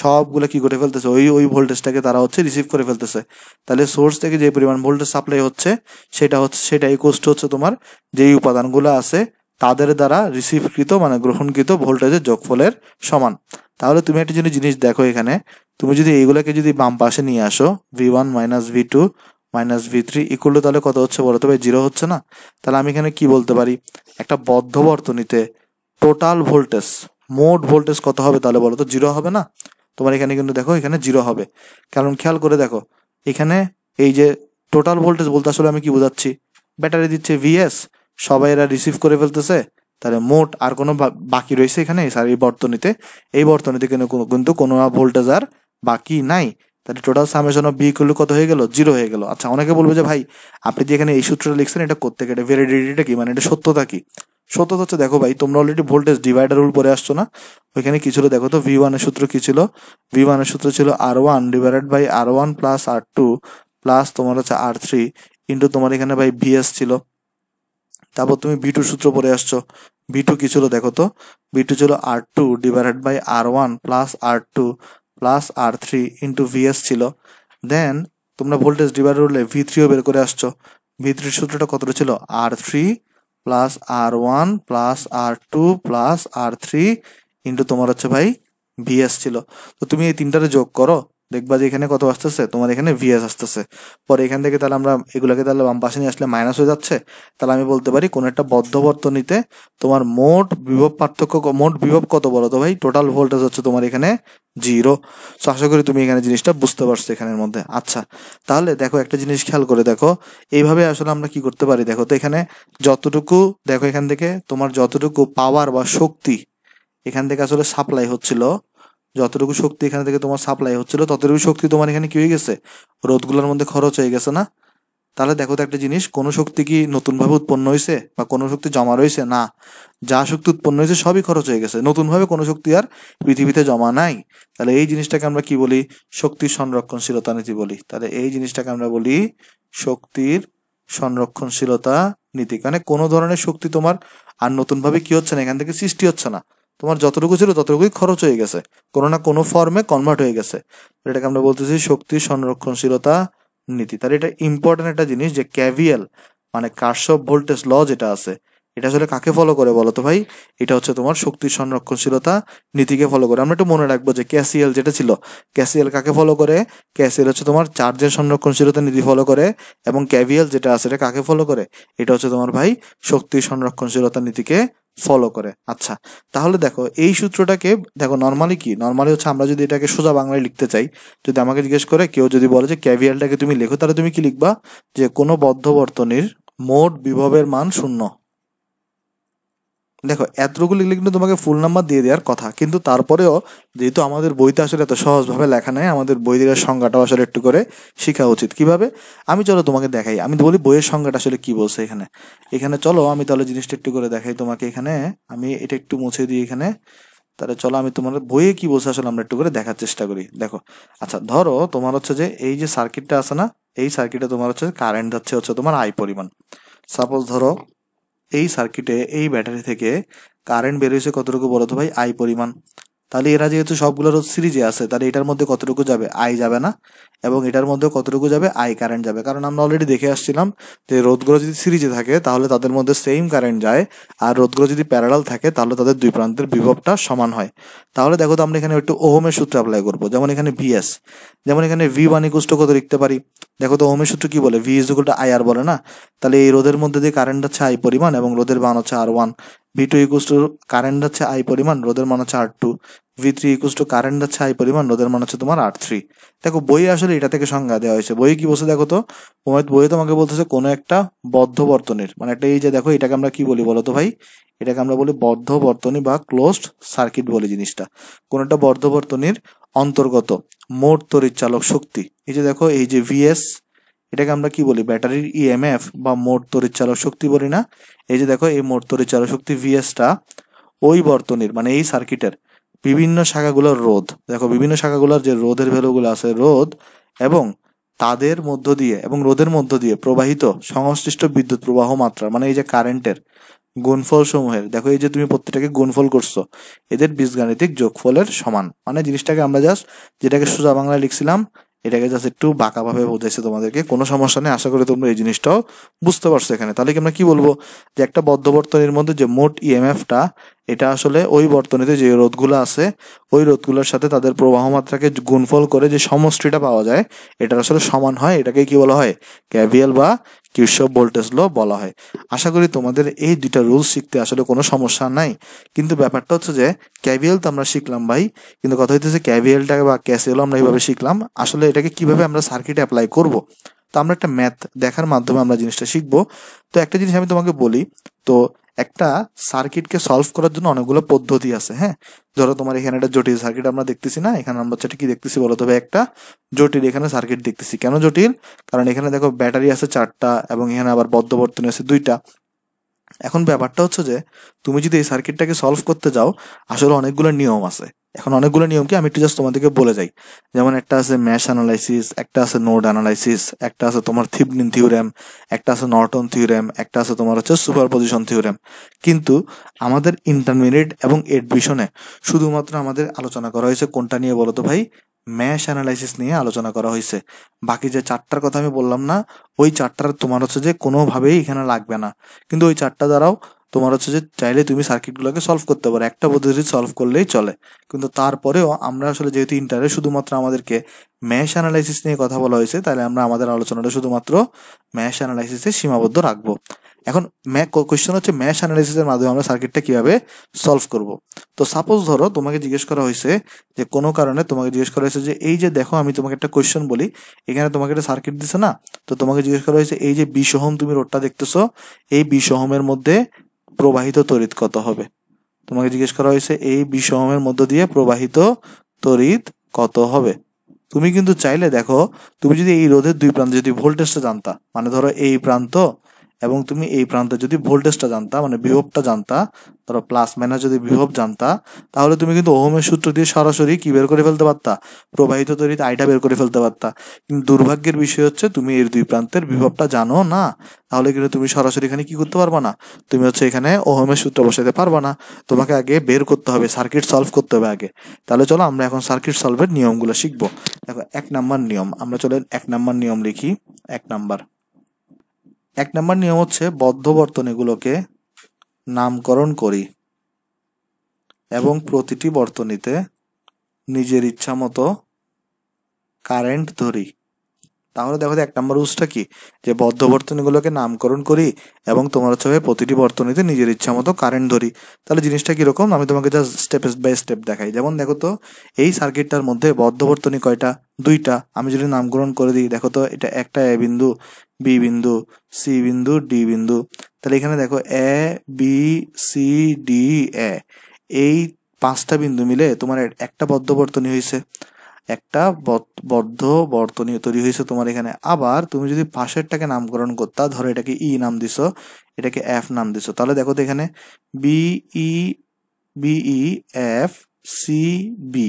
সবগুলো কি করে ফেলতেছে ওই ওই ভোল্টেজটাকে তারা হচ্ছে রিসিভ করে ফেলতেছে তাহলে সোর্স থেকে যে পরিমাণ ভোল্টেজ সাপ্লাই হচ্ছে সেটা হচ্ছে সেটা ইকোস্ট হচ্ছে তোমার যেই উপাদানগুলো আছে তাদের দ্বারা রিসিভকৃত মানে গ্রহণকৃত ভোল্টেজের যোগফলের সমান তাহলে তুমি একটা জিনিস দেখো এখানে তুমি যদি এইগুলোকে যদি বাম পাশে নিয়ে আসো V one minus V two minus V three equal তাহলে কত হচ্ছে বলো তবে জিরো হচ্ছে না তাহলে আমি এখানে কি বলতে পারি একটা বদ্ধ বর্তনীতে টোটাল ভোল্টেজ মোট ভোল্টেজ কত হবে তাহলে বলো তো জিরো হবে না তোমার এখানে কিন্তু দেখো এখানে জিরো হবে কারণ খেয়াল করে দেখো এখানে এই যে টোটাল ভোল্টেজ বলতে আসলে আমি কি বোঝাচ্ছি ব্যাটারি দিচ্ছে ভিএস সবাই এরা রিসিভ করে ফেলতেছে তাহলে মোট আর কোনো বাকি রয়েছে এখানে স্যার এই বর্তনীতে এই বর্তনীতে কিন্তু কিন্তু কোনো ভোল্টেজ আর বাকি নাই তাহলে টোটাল সামেশন অফ বিগুলো কত হয়ে গেল জিরো হয়ে গেল আচ্ছা অনেকে বলবে যে ভাই আপনি যে এখানে এই সূত্রটা লিখছেন এটা করতে গেলে ভ্যালিডিটিটা কি মানে এটা সত্যতা কি সত্য হচ্ছে দেখো ভাই তোমরা অলরেডি ভোল্টেজ ডিভাইডার রুল পরে আসছো না ওইখানে কি ছিল দেখো তো ভি ওয়ানের সূত্র কি ছিল ভি ওয়ানের সূত্র ছিল R one divided by R one plus R two plus তোমার হচ্ছে আর থ্রি ইন্টু তোমার এখানে ভাই ভিএস ছিল তারপর তুমি ভি টু সূত্র পরে আসছো ভি টু কি ছিল দেখো তো ভি টু ছিল R two divided by R one plus R two plus R three into V S ছিল দেন তোমরা ভোল্টেজ ডিভাইডার রুলে ভি থ্রিও বের করে আসছো ভি থ্রির সূত্রটা কতটা ছিল R three plus R one plus R two plus R three into তোমার হচ্ছে ভাই ভিএস ছিল তো তুমি এই তিনটারে যোগ করো দেখবা যে এখানে কত আসতেছে তোমার এখানে ভিএস আসতেছে পরে এখান থেকে তাহলে আমরা এগুলোকে তাহলে বাম পাশে নিয়ে আসলে মাইনাস হয়ে যাচ্ছে তাহলে আমি বলতে পারি কোনো একটা বদ্ধ বর্তনীতে তোমার মোট বিভব পার্থক্য মোট বিভব কত বলো তো ভাই টোটাল ভোল্টেজ হচ্ছে তোমার এখানে জিরো সো আশা করি তুমি এখানে জিনিসটা বুঝতে পারছো এখানের মধ্যে আচ্ছা তাহলে দেখো একটা জিনিস খেয়াল করে দেখো এইভাবে আসলে আমরা কি করতে পারি দেখো তো এখানে যতটুকু দেখো এখান থেকে তোমার যতটুকু পাওয়ার বা শক্তি এখান থেকে আসলে সাপ্লাই হচ্ছিল যতটুকু শক্তি এখান থেকে তোমার সাপ্লাই হচ্ছিল ততটুকু শক্তি তোমার এখানে কি হয়ে গেছে রোদগুলোর মধ্যে খরচ হয়ে গেছে না তাহলে দেখো তো একটা জিনিস কোনো শক্তি কি নতুনভাবে উৎপন্ন হয়েছে বা কোনো শক্তি জমা রয়েছে না যা শক্তি উৎপন্ন হয়েছে সবই খরচ হয়ে গেছে নতুনভাবে কোনো শক্তি আর পৃথিবীতে জমা নাই তাহলে এই জিনিসটাকে আমরা কি বলি শক্তির সংরক্ষণশীলতা নীতি বলি তাহলে এই জিনিসটাকে আমরা বলি শক্তির সংরক্ষণশীলতা নীতি মানে কোনো ধরনের শক্তি তোমার আর নতুনভাবে কি হচ্ছে না এখান থেকে সৃষ্টি হচ্ছে না তোমার যতটুকু ছিল ততটুকুই খরচ হয়ে গেছে কোনো না কোনো ফর্মে কনভার্ট হয়ে গেছে এটাকে আমরা বলতেছি শক্তি সংরক্ষণশীলতা নীতি তাহলে এটা ইম্পর্টেন্ট একটা জিনিস যে ক্যাভিয়াল মানে কার্সব ভোল্টেজ ল যেটা আছে এটা আসলে কাকে ফলো করে বলো তো ভাই এটা হচ্ছে তোমার শক্তির সংরক্ষণশীলতা নীতিকে ফলো করে আমরা একটু মনে রাখবো যে ক্যাসিএল যেটা ছিল ক্যাসিএল কাকে ফলো করে ক্যাসিএল হচ্ছে তোমার চার্জের সংরক্ষণশীলতা নীতি ফলো করে এবং ক্যাভিএল যেটা আছে এটা কাকে ফলো করে এটা হচ্ছে তোমার ভাই শক্তির সংরক্ষণশীলতা নীতিকে ফলো করে আচ্ছা তাহলে দেখো এই সূত্রটাকে দেখো নর্মালি কি নর্মালি হচ্ছে আমরা যদি এটাকে সোজা বাংলায় লিখতে চাই যদি আমাকে জিজ্ঞেস করে কেউ যদি বলে যে ক্যাভিয়ালটাকে তুমি লেখো তাহলে তুমি কি লিখবা যে কোনো বদ্ধবর্তনীর মোট বিভবের মান শূন্য দেখো এতটুকু লিখলে কিন্তু তোমাকে ফুল নাম্বার দিয়ে দেওয়ার কথা কিন্তু তারপরেও যেহেতু আমাদের বইতে আসলে এত সহজভাবে লেখা নেয় আমাদের বই দেওয়ার সংজ্ঞাটাও আসলে একটু করে শেখা উচিত কিভাবে আমি চলো তোমাকে দেখাই আমি বলি বইয়ের সংজ্ঞাটা আসলে কী বলছে এখানে এখানে চলো আমি তাহলে জিনিসটা একটু করে দেখাই তোমাকে এখানে আমি এটা একটু মুছে দিই এখানে তাহলে চলো আমি তোমার বইয়ে কি বলছে আসলে আমরা একটু করে দেখার চেষ্টা করি দেখো আচ্ছা ধরো তোমার হচ্ছে যে এই যে সার্কিটটা আছে না এই সার্কিটে তোমার হচ্ছে কারেন্ট যাচ্ছে হচ্ছে তোমার আয় পরিমাণ সাপোজ ধরো এই সার্কিটে এই ব্যাটারি থেকে কারেন্ট বেরোয়েছে কতটুকু বলো তো ভাই আই পরিমাণ তাহলে এরা যেহেতু সবগুলো সিরিজে আছে তাহলে এটার মধ্যে কতটুকু যাবে আই যাবে না এবং এটার মধ্যে কতটুকু যাবে আই কারেন্ট যাবে কারণ আমরা অলরেডি দেখে আসছিলাম যে রোদগুলো যদি সিরিজে থাকে তাহলে তাদের মধ্যে সেম কারেন্ট যায় আর রোদগুলো যদি প্যারালাল থাকে তাহলে তাদের দুই প্রান্তের বিভবটা সমান হয় তাহলে দেখো তো আমরা এখানে একটু ওহমের সূত্র অ্যাপ্লাই করবো যেমন এখানে ভিএস যেমন এখানে ভি ওয়ান ইকুষ্ট কত লিখতে পারি দেখো তো ওহমের সূত্র কি বলে V is equal to I R বলে না তাহলে এই রোদের মধ্যে দিয়ে কারেন্ট হচ্ছে আই পরিমাণ এবং রোদের মান হচ্ছে R one V two equal current হচ্ছে আই পরিমাণ রোদের মান হচ্ছে R two V three equal to current যাচ্ছে আই পরিমাণ রোদের মান হচ্ছে তোমার আর থ্রি দেখো বই আসলে এটা থেকে সংজ্ঞা দেওয়া হয়েছে বইয়ে কি বলছে দেখো তো বইয়ে তোমাকে বলতেছে কোনো একটা বদ্ধ বর্তনের মানে একটা এই যে দেখো এটাকে আমরা কি বলি বলো তো ভাই এটাকে আমরা বলি বদ্ধ বর্তনী বা ক্লোজড সার্কিট বলি জিনিসটা কোনো একটা বদ্ধ বর্তনীর অন্তর্গত মোট তড়িৎ চালক শক্তি এই যে দেখো এই যে ভিএস এটাকে আমরা কি বলি ব্যাটারির ইএমএফ e বা মোট তড়িৎ চালক শক্তি বলি না এই যে দেখো এই মোট তড়িৎ চালক শক্তি ভিএসটা ওই বর্তনীর মানে এই সার্কিটের বিভিন্ন শাখাগুলোর রোধ দেখো বিভিন্ন শাখাগুলোর যে রোধের ভ্যালুগুলো আছে রোধ এবং তাদের মধ্য দিয়ে এবং রোধের মধ্য দিয়ে প্রবাহিত সংশ্লিষ্ট বিদ্যুৎ প্রবাহ মাত্রা মানে এই যে কারেন্টের গুণফল সমূহের দেখো এই যে তুমি প্রত্যেকটাকে গুণফল করছো এদের বীজগাণিতিক যোগফলের সমান মানে জিনিসটাকে আমরা জাস্ট যেটাকে সোজা বাংলায় লিখছিলাম এটাকে জাস্ট একটু বাঁকাভাবে বোঝাইছে তোমাদেরকে কোনো সমস্যা নেই আশা করি তোমরা এই জিনিসটাও বুঝতে পারছো এখানে তাহলে কি আমরা কি বলবো যে একটা বদ্ধ বর্তনীর মধ্যে যে মোট ইএমএফটা e এটা আসলে ওই বর্তনীতে যে রোদগুলো আছে ওই রোদগুলোর সাথে তাদের প্রবাহমাত্রাকে গুণফল করে যে সমষ্টিটা পাওয়া যায় এটা আসলে সমান হয় এটাকে কি বলা হয় ক্যাভিয়াল বা কিউসব ভোল্টেজ ল বলা হয় আশা করি তোমাদের এই দুইটা রুলস শিখতে আসলে কোনো সমস্যা নাই কিন্তু ব্যাপারটা হচ্ছে যে ক্যাভিএল তো আমরা শিখলাম ভাই কিন্তু কথা হইতেছে ক্যাভিএলটাকে বা ক্যাসিএল আমরা এইভাবে শিখলাম আসলে এটাকে কিভাবে আমরা সার্কিটে অ্যাপ্লাই করব তো আমরা একটা ম্যাথ দেখার মাধ্যমে আমরা জিনিসটা শিখবো তো একটা জিনিস আমি তোমাকে বলি তো একটা সার্কিটকে সলভ করার জন্য অনেকগুলো পদ্ধতি আছে হ্যাঁ ধরো তোমার এখানে একটা জটিল সার্কিট আমরা দেখতেছি না এখানে আমরা কি দেখতেছি বলো তবে একটা জটিল এখানে সার্কিট দেখতেছি কেন জটিল কারণ এখানে দেখো ব্যাটারি আছে চারটা এবং এখানে আবার বদ্ধবর্তনী আছে দুইটা এখন ব্যাপারটা হচ্ছে যে তুমি যদি এই সার্কিটটাকে সলভ করতে যাও আসলে অনেকগুলো নিয়ম আছে এখন অনেকগুলো নিয়মকে আমি একটু জাস্ট তোমাদেরকে বলে যাই যেমন একটা আছে ম্যাশ অ্যানালাইসিস একটা আছে নোড অ্যানালাইসিস একটা আছে তোমার থিবনিন থিওরেম একটা আছে নর্টন থিওরেম একটা আছে তোমার হচ্ছে সুপার পজিশন থিওরেম কিন্তু আমাদের ইন্টারমিডিয়েট এবং এডমিশনে শুধুমাত্র আমাদের আলোচনা করা হয়েছে কোনটা নিয়ে বলো তো ভাই ম্যাশ অ্যানালাইসিস নিয়ে আলোচনা করা হয়েছে বাকি যে চারটার কথা আমি বললাম না ওই চারটার তোমার হচ্ছে যে কোনোভাবেই এখানে লাগবে না কিন্তু ওই চারটা দ্বারাও তোমার হচ্ছে যে চাইলে তুমি সার্কিটগুলোকে সলভ করতে পারো একটা পদ্ধতি সলভ করলেই চলে কিন্তু তারপরেও আমরা আসলে যেহেতু ইন্টারে শুধুমাত্র আমাদেরকে ম্যাশ অ্যানালাইসিস নিয়ে কথা বলা হয়েছে তাহলে আমরা আমাদের আলোচনাটা শুধুমাত্র ম্যাশ অ্যানালাইসিসে সীমাবদ্ধ রাখবো এখন কোয়েশ্চেন হচ্ছে ম্যাশ অ্যানালাইসিসের মাধ্যমে আমরা সার্কিটটা কিভাবে সলভ করব তো সাপোজ ধরো তোমাকে জিজ্ঞেস করা হয়েছে যে কোনো কারণে তোমাকে জিজ্ঞেস করা হয়েছে যে এই যে দেখো আমি তোমাকে একটা কোয়েশ্চেন বলি এখানে তোমাকে একটা সার্কিট দিছে না তো তোমাকে জিজ্ঞেস করা হয়েছে এই যে বিশ ওহম তুমি রোডটা দেখতেছো এই বিশ ওহমের মধ্যে প্রবাহিত তড়িৎ কত হবে তোমাকে জিজ্ঞেস করা হয়েছে এই বিষমের মধ্য দিয়ে প্রবাহিত তড়িৎ কত হবে তুমি কিন্তু চাইলে দেখো তুমি যদি এই রোধের দুই প্রান্তে যদি ভোল্টেজটা জানতা মানে ধরো এই প্রান্ত এবং তুমি এই প্রান্তে যদি ভোল্টেজটা জানতা মানে বিভবটা জানতা ধরো প্লাস মাইনাস যদি বিভব জানতা তাহলে তুমি কিন্তু ওহমের সূত্র দিয়ে সরাসরি কি বের করে ফেলতে পারতা প্রবাহিত তৈরি আইটা বের করে ফেলতে পারতা কিন্তু দুর্ভাগ্যের বিষয় হচ্ছে তুমি এর দুই প্রান্তের বিভবটা জানো না তাহলে কিন্তু তুমি সরাসরি এখানে কি করতে পারবা না তুমি হচ্ছে এখানে ওহমের সূত্র বসাতে পারবা না তোমাকে আগে বের করতে হবে সার্কিট সলভ করতে হবে আগে তাহলে চলো আমরা এখন সার্কিট সলভের নিয়মগুলো শিখবো দেখো এক নাম্বার নিয়ম আমরা চলে এক নাম্বার নিয়ম লিখি এক নাম্বার এক নম্বর নিয়ম হচ্ছে বদ্ধ বর্তনীগুলোকে নামকরণ করি এবং প্রতিটি বর্তনীতে নিজের ইচ্ছা মতো কারেন্ট ধরি তাহলে দেখো এক নম্বর রুলসটা কি যে বদ্ধ বর্তনীগুলোকে নামকরণ করি এবং তোমার হচ্ছে প্রতিটি বর্তনীতে নিজের ইচ্ছা মতো কারেন্ট ধরি তাহলে জিনিসটা কীরকম আমি তোমাকে জাস্ট স্টেপ বাই স্টেপ দেখাই যেমন দেখো তো এই সার্কিটটার মধ্যে বদ্ধ বর্তনী কয়টা দুইটা আমি যদি নামকরণ করে দিই দেখো তো এটা একটা এ বিন্দু বি বিন্দু সি বিন্দু ডি বিন্দু তাহলে এখানে দেখো A B C D A এই পাঁচটা বিন্দু মিলে তোমার একটা বদ্ধ বর্তনী হয়েছে একটা বদ্ধ বর্তনী তৈরি হয়েছে তোমার এখানে আবার তুমি যদি পাশেরটাকে নামকরণ করতা ধরো এটাকে ই e নাম দিস এটাকে এফ নাম দিস তাহলে দেখো তো এখানে B E B E F C B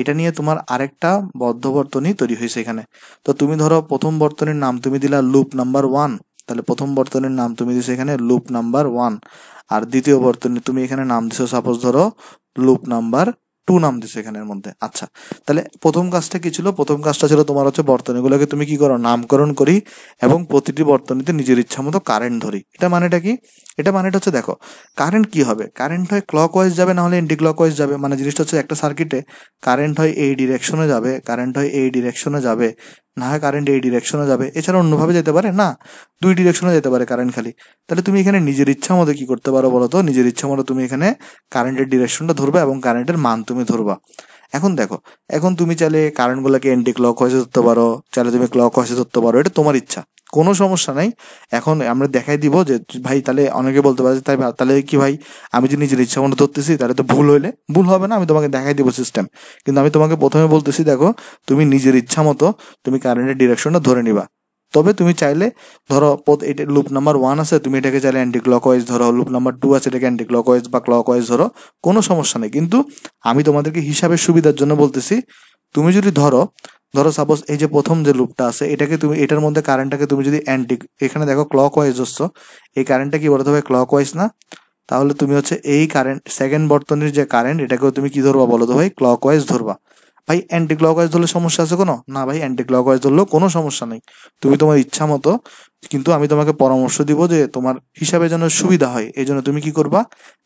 এটা নিয়ে তোমার আরেকটা বদ্ধ বর্তনী তৈরি হয়েছে এখানে তো তুমি ধরো প্রথম বর্তনীর নাম তুমি দিলা লুপ নাম্বার ওয়ান তাহলে প্রথম বর্তনীর নাম তুমি দিছো এখানে লুপ নাম্বার ওয়ান আর দ্বিতীয় বর্তনী তুমি এখানে নাম দিছো সাপোজ ধরো লুপ নাম্বার টু নাম দিছে এখানের মধ্যে আচ্ছা তাহলে প্রথম কাজটা কি ছিল প্রথম কাজটা ছিল তোমার হচ্ছে বর্তনীগুলোকে তুমি কি করো নামকরণ করি এবং প্রতিটি বর্তনীতে নিজের ইচ্ছা মতো কারেন্ট ধরি এটা মানেটা কি এটা মানেটা হচ্ছে দেখো কারেন্ট কি হবে কারেন্ট হয় ক্লক ওয়াইজ যাবে না হলে এন্টি ক্লক ওয়াইজ যাবে মানে জিনিসটা হচ্ছে একটা সার্কিটে কারেন্ট হয় এই ডিরেকশনে যাবে কারেন্ট হয় এই ডিরেকশনে যাবে না হয় কারেন্ট এই ডিরেকশনও যাবে এছাড়া অন্যভাবে যেতে পারে না দুই ডিরেকশনও যেতে পারে কারেন্ট খালি তাহলে তুমি এখানে নিজের ইচ্ছা মতো কি করতে পারো বলো তো নিজের ইচ্ছা মতো তুমি এখানে কারেন্টের ডিরেকশনটা ধরবা এবং কারেন্টের মান তুমি ধরবা এখন দেখো এখন তুমি চাইলে কারেন্টগুলোকে এন্টি ক্লক হয়েছে ধরতে পারো চাইলে তুমি ক্লক হয়েছে ধরতে পারো এটা তোমার ইচ্ছা কোনো সমস্যা নাই এখন আমরা দেখাই দিব যে ভাই তাহলে অনেকে বলতে পারে তাই তাহলে কি ভাই আমি যে নিজের ইচ্ছা মতো ধরতেছি তাহলে তো ভুল হইলে ভুল হবে না আমি তোমাকে দেখাই দিব সিস্টেম কিন্তু আমি তোমাকে প্রথমে বলতেছি দেখো তুমি নিজের ইচ্ছা মতো তুমি কারেন্টের ডিরেকশনটা ধরে নিবা তবে তুমি চাইলে ধরো এটা লুপ নাম্বার ওয়ান আছে তুমি এটাকে চাইলে অ্যান্টি ক্লক ওয়াইজ ধরো লুপ নাম্বার টু আছে এটাকে অ্যান্টি ক্লক ওয়াইজ বা ক্লক ওয়াইজ ধরো কোনো সমস্যা নেই কিন্তু আমি তোমাদেরকে হিসাবের সুবিধার জন্য বলতেছি তুমি যদি ধরো ধরো সাপোজ এই যে প্রথম যে লুপটা আছে এটাকে তুমি এটার মধ্যে কারেন্টটাকে তুমি যদি অ্যান্টি এখানে দেখো ক্লক ওয়াইজ হচ্ছ এই কারেন্টটা কি বলতে হবে ক্লক ওয়াইজ না তাহলে তুমি হচ্ছে এই কারেন্ট সেকেন্ড বর্তনীর যে কারেন্ট এটাকেও তুমি কি ধরবা বলো তো ভাই ক্লক ওয়াইজ ধরবা ভাই অ্যান্টি ক্লক ওয়াইজ ধরলে সমস্যা আছে কোনো না ভাই অ্যান্টি ক্লক ওয়াইজ ধরলেও কোনো সমস্যা নেই তুমি তোমার ইচ্ছা মতো কিন্তু আমি তোমাকে পরামর্শ দিব যে তোমার হিসাবে যেন সুবিধা হয় এই জন্য তুমি কি করবা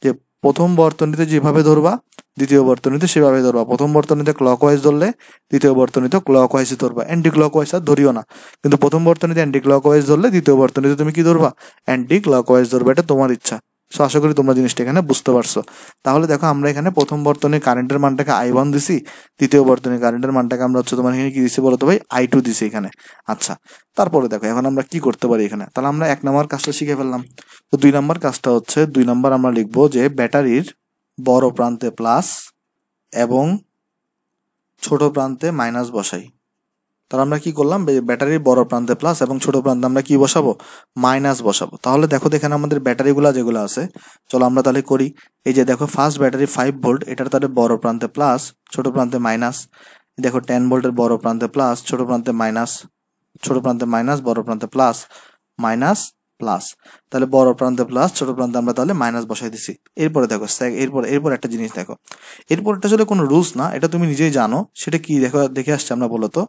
যে প্রথম বর্তনীতে যেভাবে ধরবা দ্বিতীয় বর্তনীতে সেভাবে ধরবা প্রথম বর্তনীতে ক্লকওয়াইজ ধরলে দ্বিতীয় বর্তনীতে ক্লকওয়াইজই ধরবা অ্যান্টি ক্লকওয়াইজ আর ধরিও না কিন্তু প্রথম বর্তনীতে অ্যান্টি ক্লকওয়াইজ ধরলে দ্বিতীয় বর্তনীতে তুমি কি ধরবা অ্যান্টি ক্লকওয়াইজ ধরবে এটা তোমার ইচ্ছা সো আশা করি তোমরা জিনিসটা এখানে বুঝতে পারছো তাহলে দেখো আমরা এখানে প্রথম বর্তনে কারেন্টের মানটাকে আই ওয়ান দিছি দ্বিতীয় বর্তনে কারেন্টের মানটাকে আমরা হচ্ছে তোমার এখানে কি দিছি বলতো ভাই আই টু দিছি এখানে আচ্ছা তারপরে দেখো এখন আমরা কি করতে পারি এখানে তাহলে আমরা এক নম্বর কাজটা শিখে ফেললাম তো দুই নম্বর কাজটা হচ্ছে দুই নম্বর আমরা লিখবো যে ব্যাটারির বড় প্রান্তে প্লাস এবং ছোট প্রান্তে মাইনাস বসাই তাহলে আমরা কি করলাম ব্যাটারির বড় প্রান্তে প্লাস এবং ছোট প্রান্তে আমরা কি বসাবো মাইনাস বসাবো তাহলে দেখো এখানে আমাদের ব্যাটারিগুলো যেগুলো আছে চলো আমরা তাহলে করি এই যে দেখো ফার্স্ট ব্যাটারি ফাইভ ভোল্ট এটার তাহলে বড় প্রান্তে প্লাস ছোট প্রান্তে মাইনাস দেখো টেন ভোল্টের বড় প্রান্তে প্লাস ছোট প্রান্তে মাইনাস ছোট প্রান্তে মাইনাস বড় প্রান্তে প্লাস মাইনাস প্লাস তাহলে বড় প্রান্তে প্লাস ছোট প্রান্তে আমরা তাহলে মাইনাস বসাই দিছি এরপরে দেখো এরপর এরপর একটা জিনিস দেখো এরপর এটা আসলে কোনো রুলস না এটা তুমি নিজেই জানো সেটা কি দেখো দেখে আসছে আমরা বলতো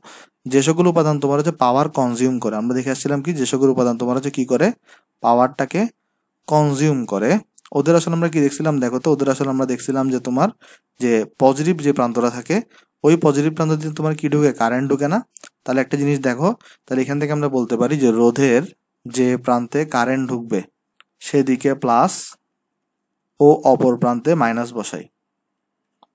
যে সকল উপাদান তোমার হচ্ছে পাওয়ার কনজিউম করে আমরা দেখে আসছিলাম কি যে সকল উপাদান তোমার হচ্ছে কি করে পাওয়ারটাকে কনজিউম করে ওদের আসলে আমরা কি দেখছিলাম দেখো তো ওদের আসলে আমরা দেখছিলাম যে তোমার যে পজিটিভ যে প্রান্তটা থাকে ওই পজিটিভ প্রান্ত দিয়ে তোমার কি ঢুকে কারেন্ট ঢুকে না তাহলে একটা জিনিস দেখো তাহলে এখান থেকে আমরা বলতে পারি যে রোধের যে প্রান্তে কারেন্ট ঢুকবে সেদিকে প্লাস ও অপর প্রান্তে মাইনাস বসাই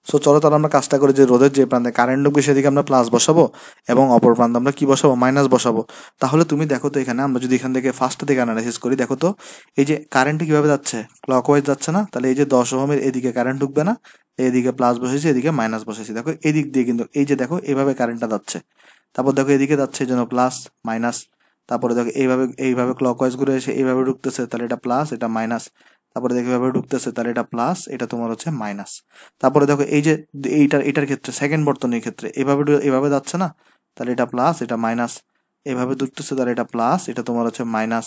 সো চলো তাহলে আমরা কাজটা করি যে রোদের যে প্রান্তে কারেন্ট ঢুকবে সেদিকে আমরা প্লাস বসাবো এবং অপর প্রান্তে আমরা কি বসাবো মাইনাস বসাবো তাহলে তুমি দেখো তো এখানে আমরা যদি এখান থেকে ফার্স্ট থেকে অ্যানালাইসিস করি দেখো তো এই যে কারেন্ট কীভাবে যাচ্ছে ক্লকওয়াইজ যাচ্ছে না তাহলে এই যে দশ ওহমের এদিকে কারেন্ট ঢুকবে না এদিকে প্লাস বসেছি এদিকে মাইনাস বসেছি দেখো এদিক দিয়ে কিন্তু এই যে দেখো এভাবে কারেন্টটা যাচ্ছে তারপর দেখো এদিকে যাচ্ছে যেন প্লাস মাইনাস তারপরে দেখো এইভাবে এইভাবে ক্লকওয়াইজ ঘুরে এসে এইভাবে ঢুকতেছে তাহলে এটা প্লাস এটা মাইনাস তারপরে দেখো এভাবে ঢুকতেছে তাহলে এটা প্লাস এটা তোমার হচ্ছে মাইনাস তারপরে দেখো এই যে এইটার এটার ক্ষেত্রে সেকেন্ড বর্তনীর ক্ষেত্রে এভাবে এভাবে যাচ্ছে না তাহলে এটা প্লাস এটা মাইনাস এভাবে ঢুকতেছে তাহলে এটা প্লাস এটা তোমার হচ্ছে মাইনাস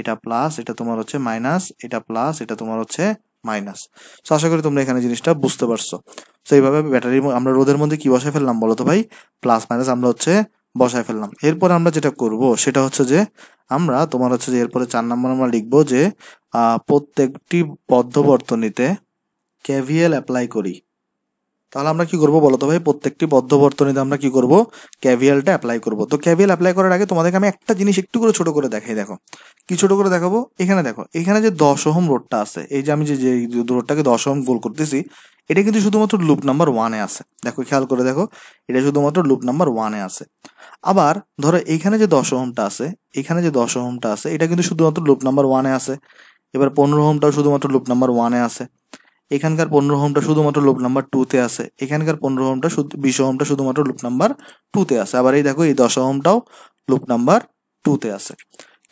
এটা প্লাস এটা তোমার হচ্ছে মাইনাস এটা প্লাস এটা তোমার হচ্ছে মাইনাস সো আশা করি তোমরা এখানে জিনিসটা বুঝতে পারছো তো এইভাবে ব্যাটারি আমরা রোদের মধ্যে কি বসে ফেললাম বলো তো ভাই প্লাস মাইনাস আমরা হচ্ছে বসায় ফেললাম এরপর আমরা যেটা করব সেটা হচ্ছে যে আমরা তোমার হচ্ছে যে এরপরে চার নম্বর আমরা লিখবো যে প্রত্যেকটি বদ্ধবর্তনীতে ক্যাভিএল অ্যাপ্লাই করি তাহলে আমরা কি করব বলো তো ভাই প্রত্যেকটি বদ্ধবর্তনীতে আমরা কি করব ক্যাভিয়ালটা অ্যাপ্লাই করব তো ক্যাভিয়াল অ্যাপ্লাই করার আগে তোমাদেরকে আমি একটা জিনিস একটু করে ছোট করে দেখাই দেখো কি ছোট করে দেখাবো এখানে দেখো এখানে যে দশ ওহম রোডটা আছে এই যে আমি যে যে রোডটাকে ওহম গোল করতেছি এটা কিন্তু শুধুমাত্র লুপ নাম্বার ওয়ানে আছে দেখো খেয়াল করে দেখো এটা শুধুমাত্র লুপ নাম্বার ওয়ানে আছে আবার ধরো এখানে যে দশ ওহমটা আছে এখানে যে দশ ওহমটা আছে এটা কিন্তু শুধুমাত্র লুপ নাম্বার ওয়ানে আছে এবার পনেরো হোমটাও শুধুমাত্র লুপ নাম্বার ওয়ানে আছে এখানকার পনেরো হোমটা শুধুমাত্র লুপ নাম্বার টুতে আছে এখানকার পনেরো শুধু বিশ হোমটা শুধুমাত্র লুপ নাম্বার টুতে আছে আবার এই দেখো এই দশ হোমটাও লুপ নাম্বার টুতে আছে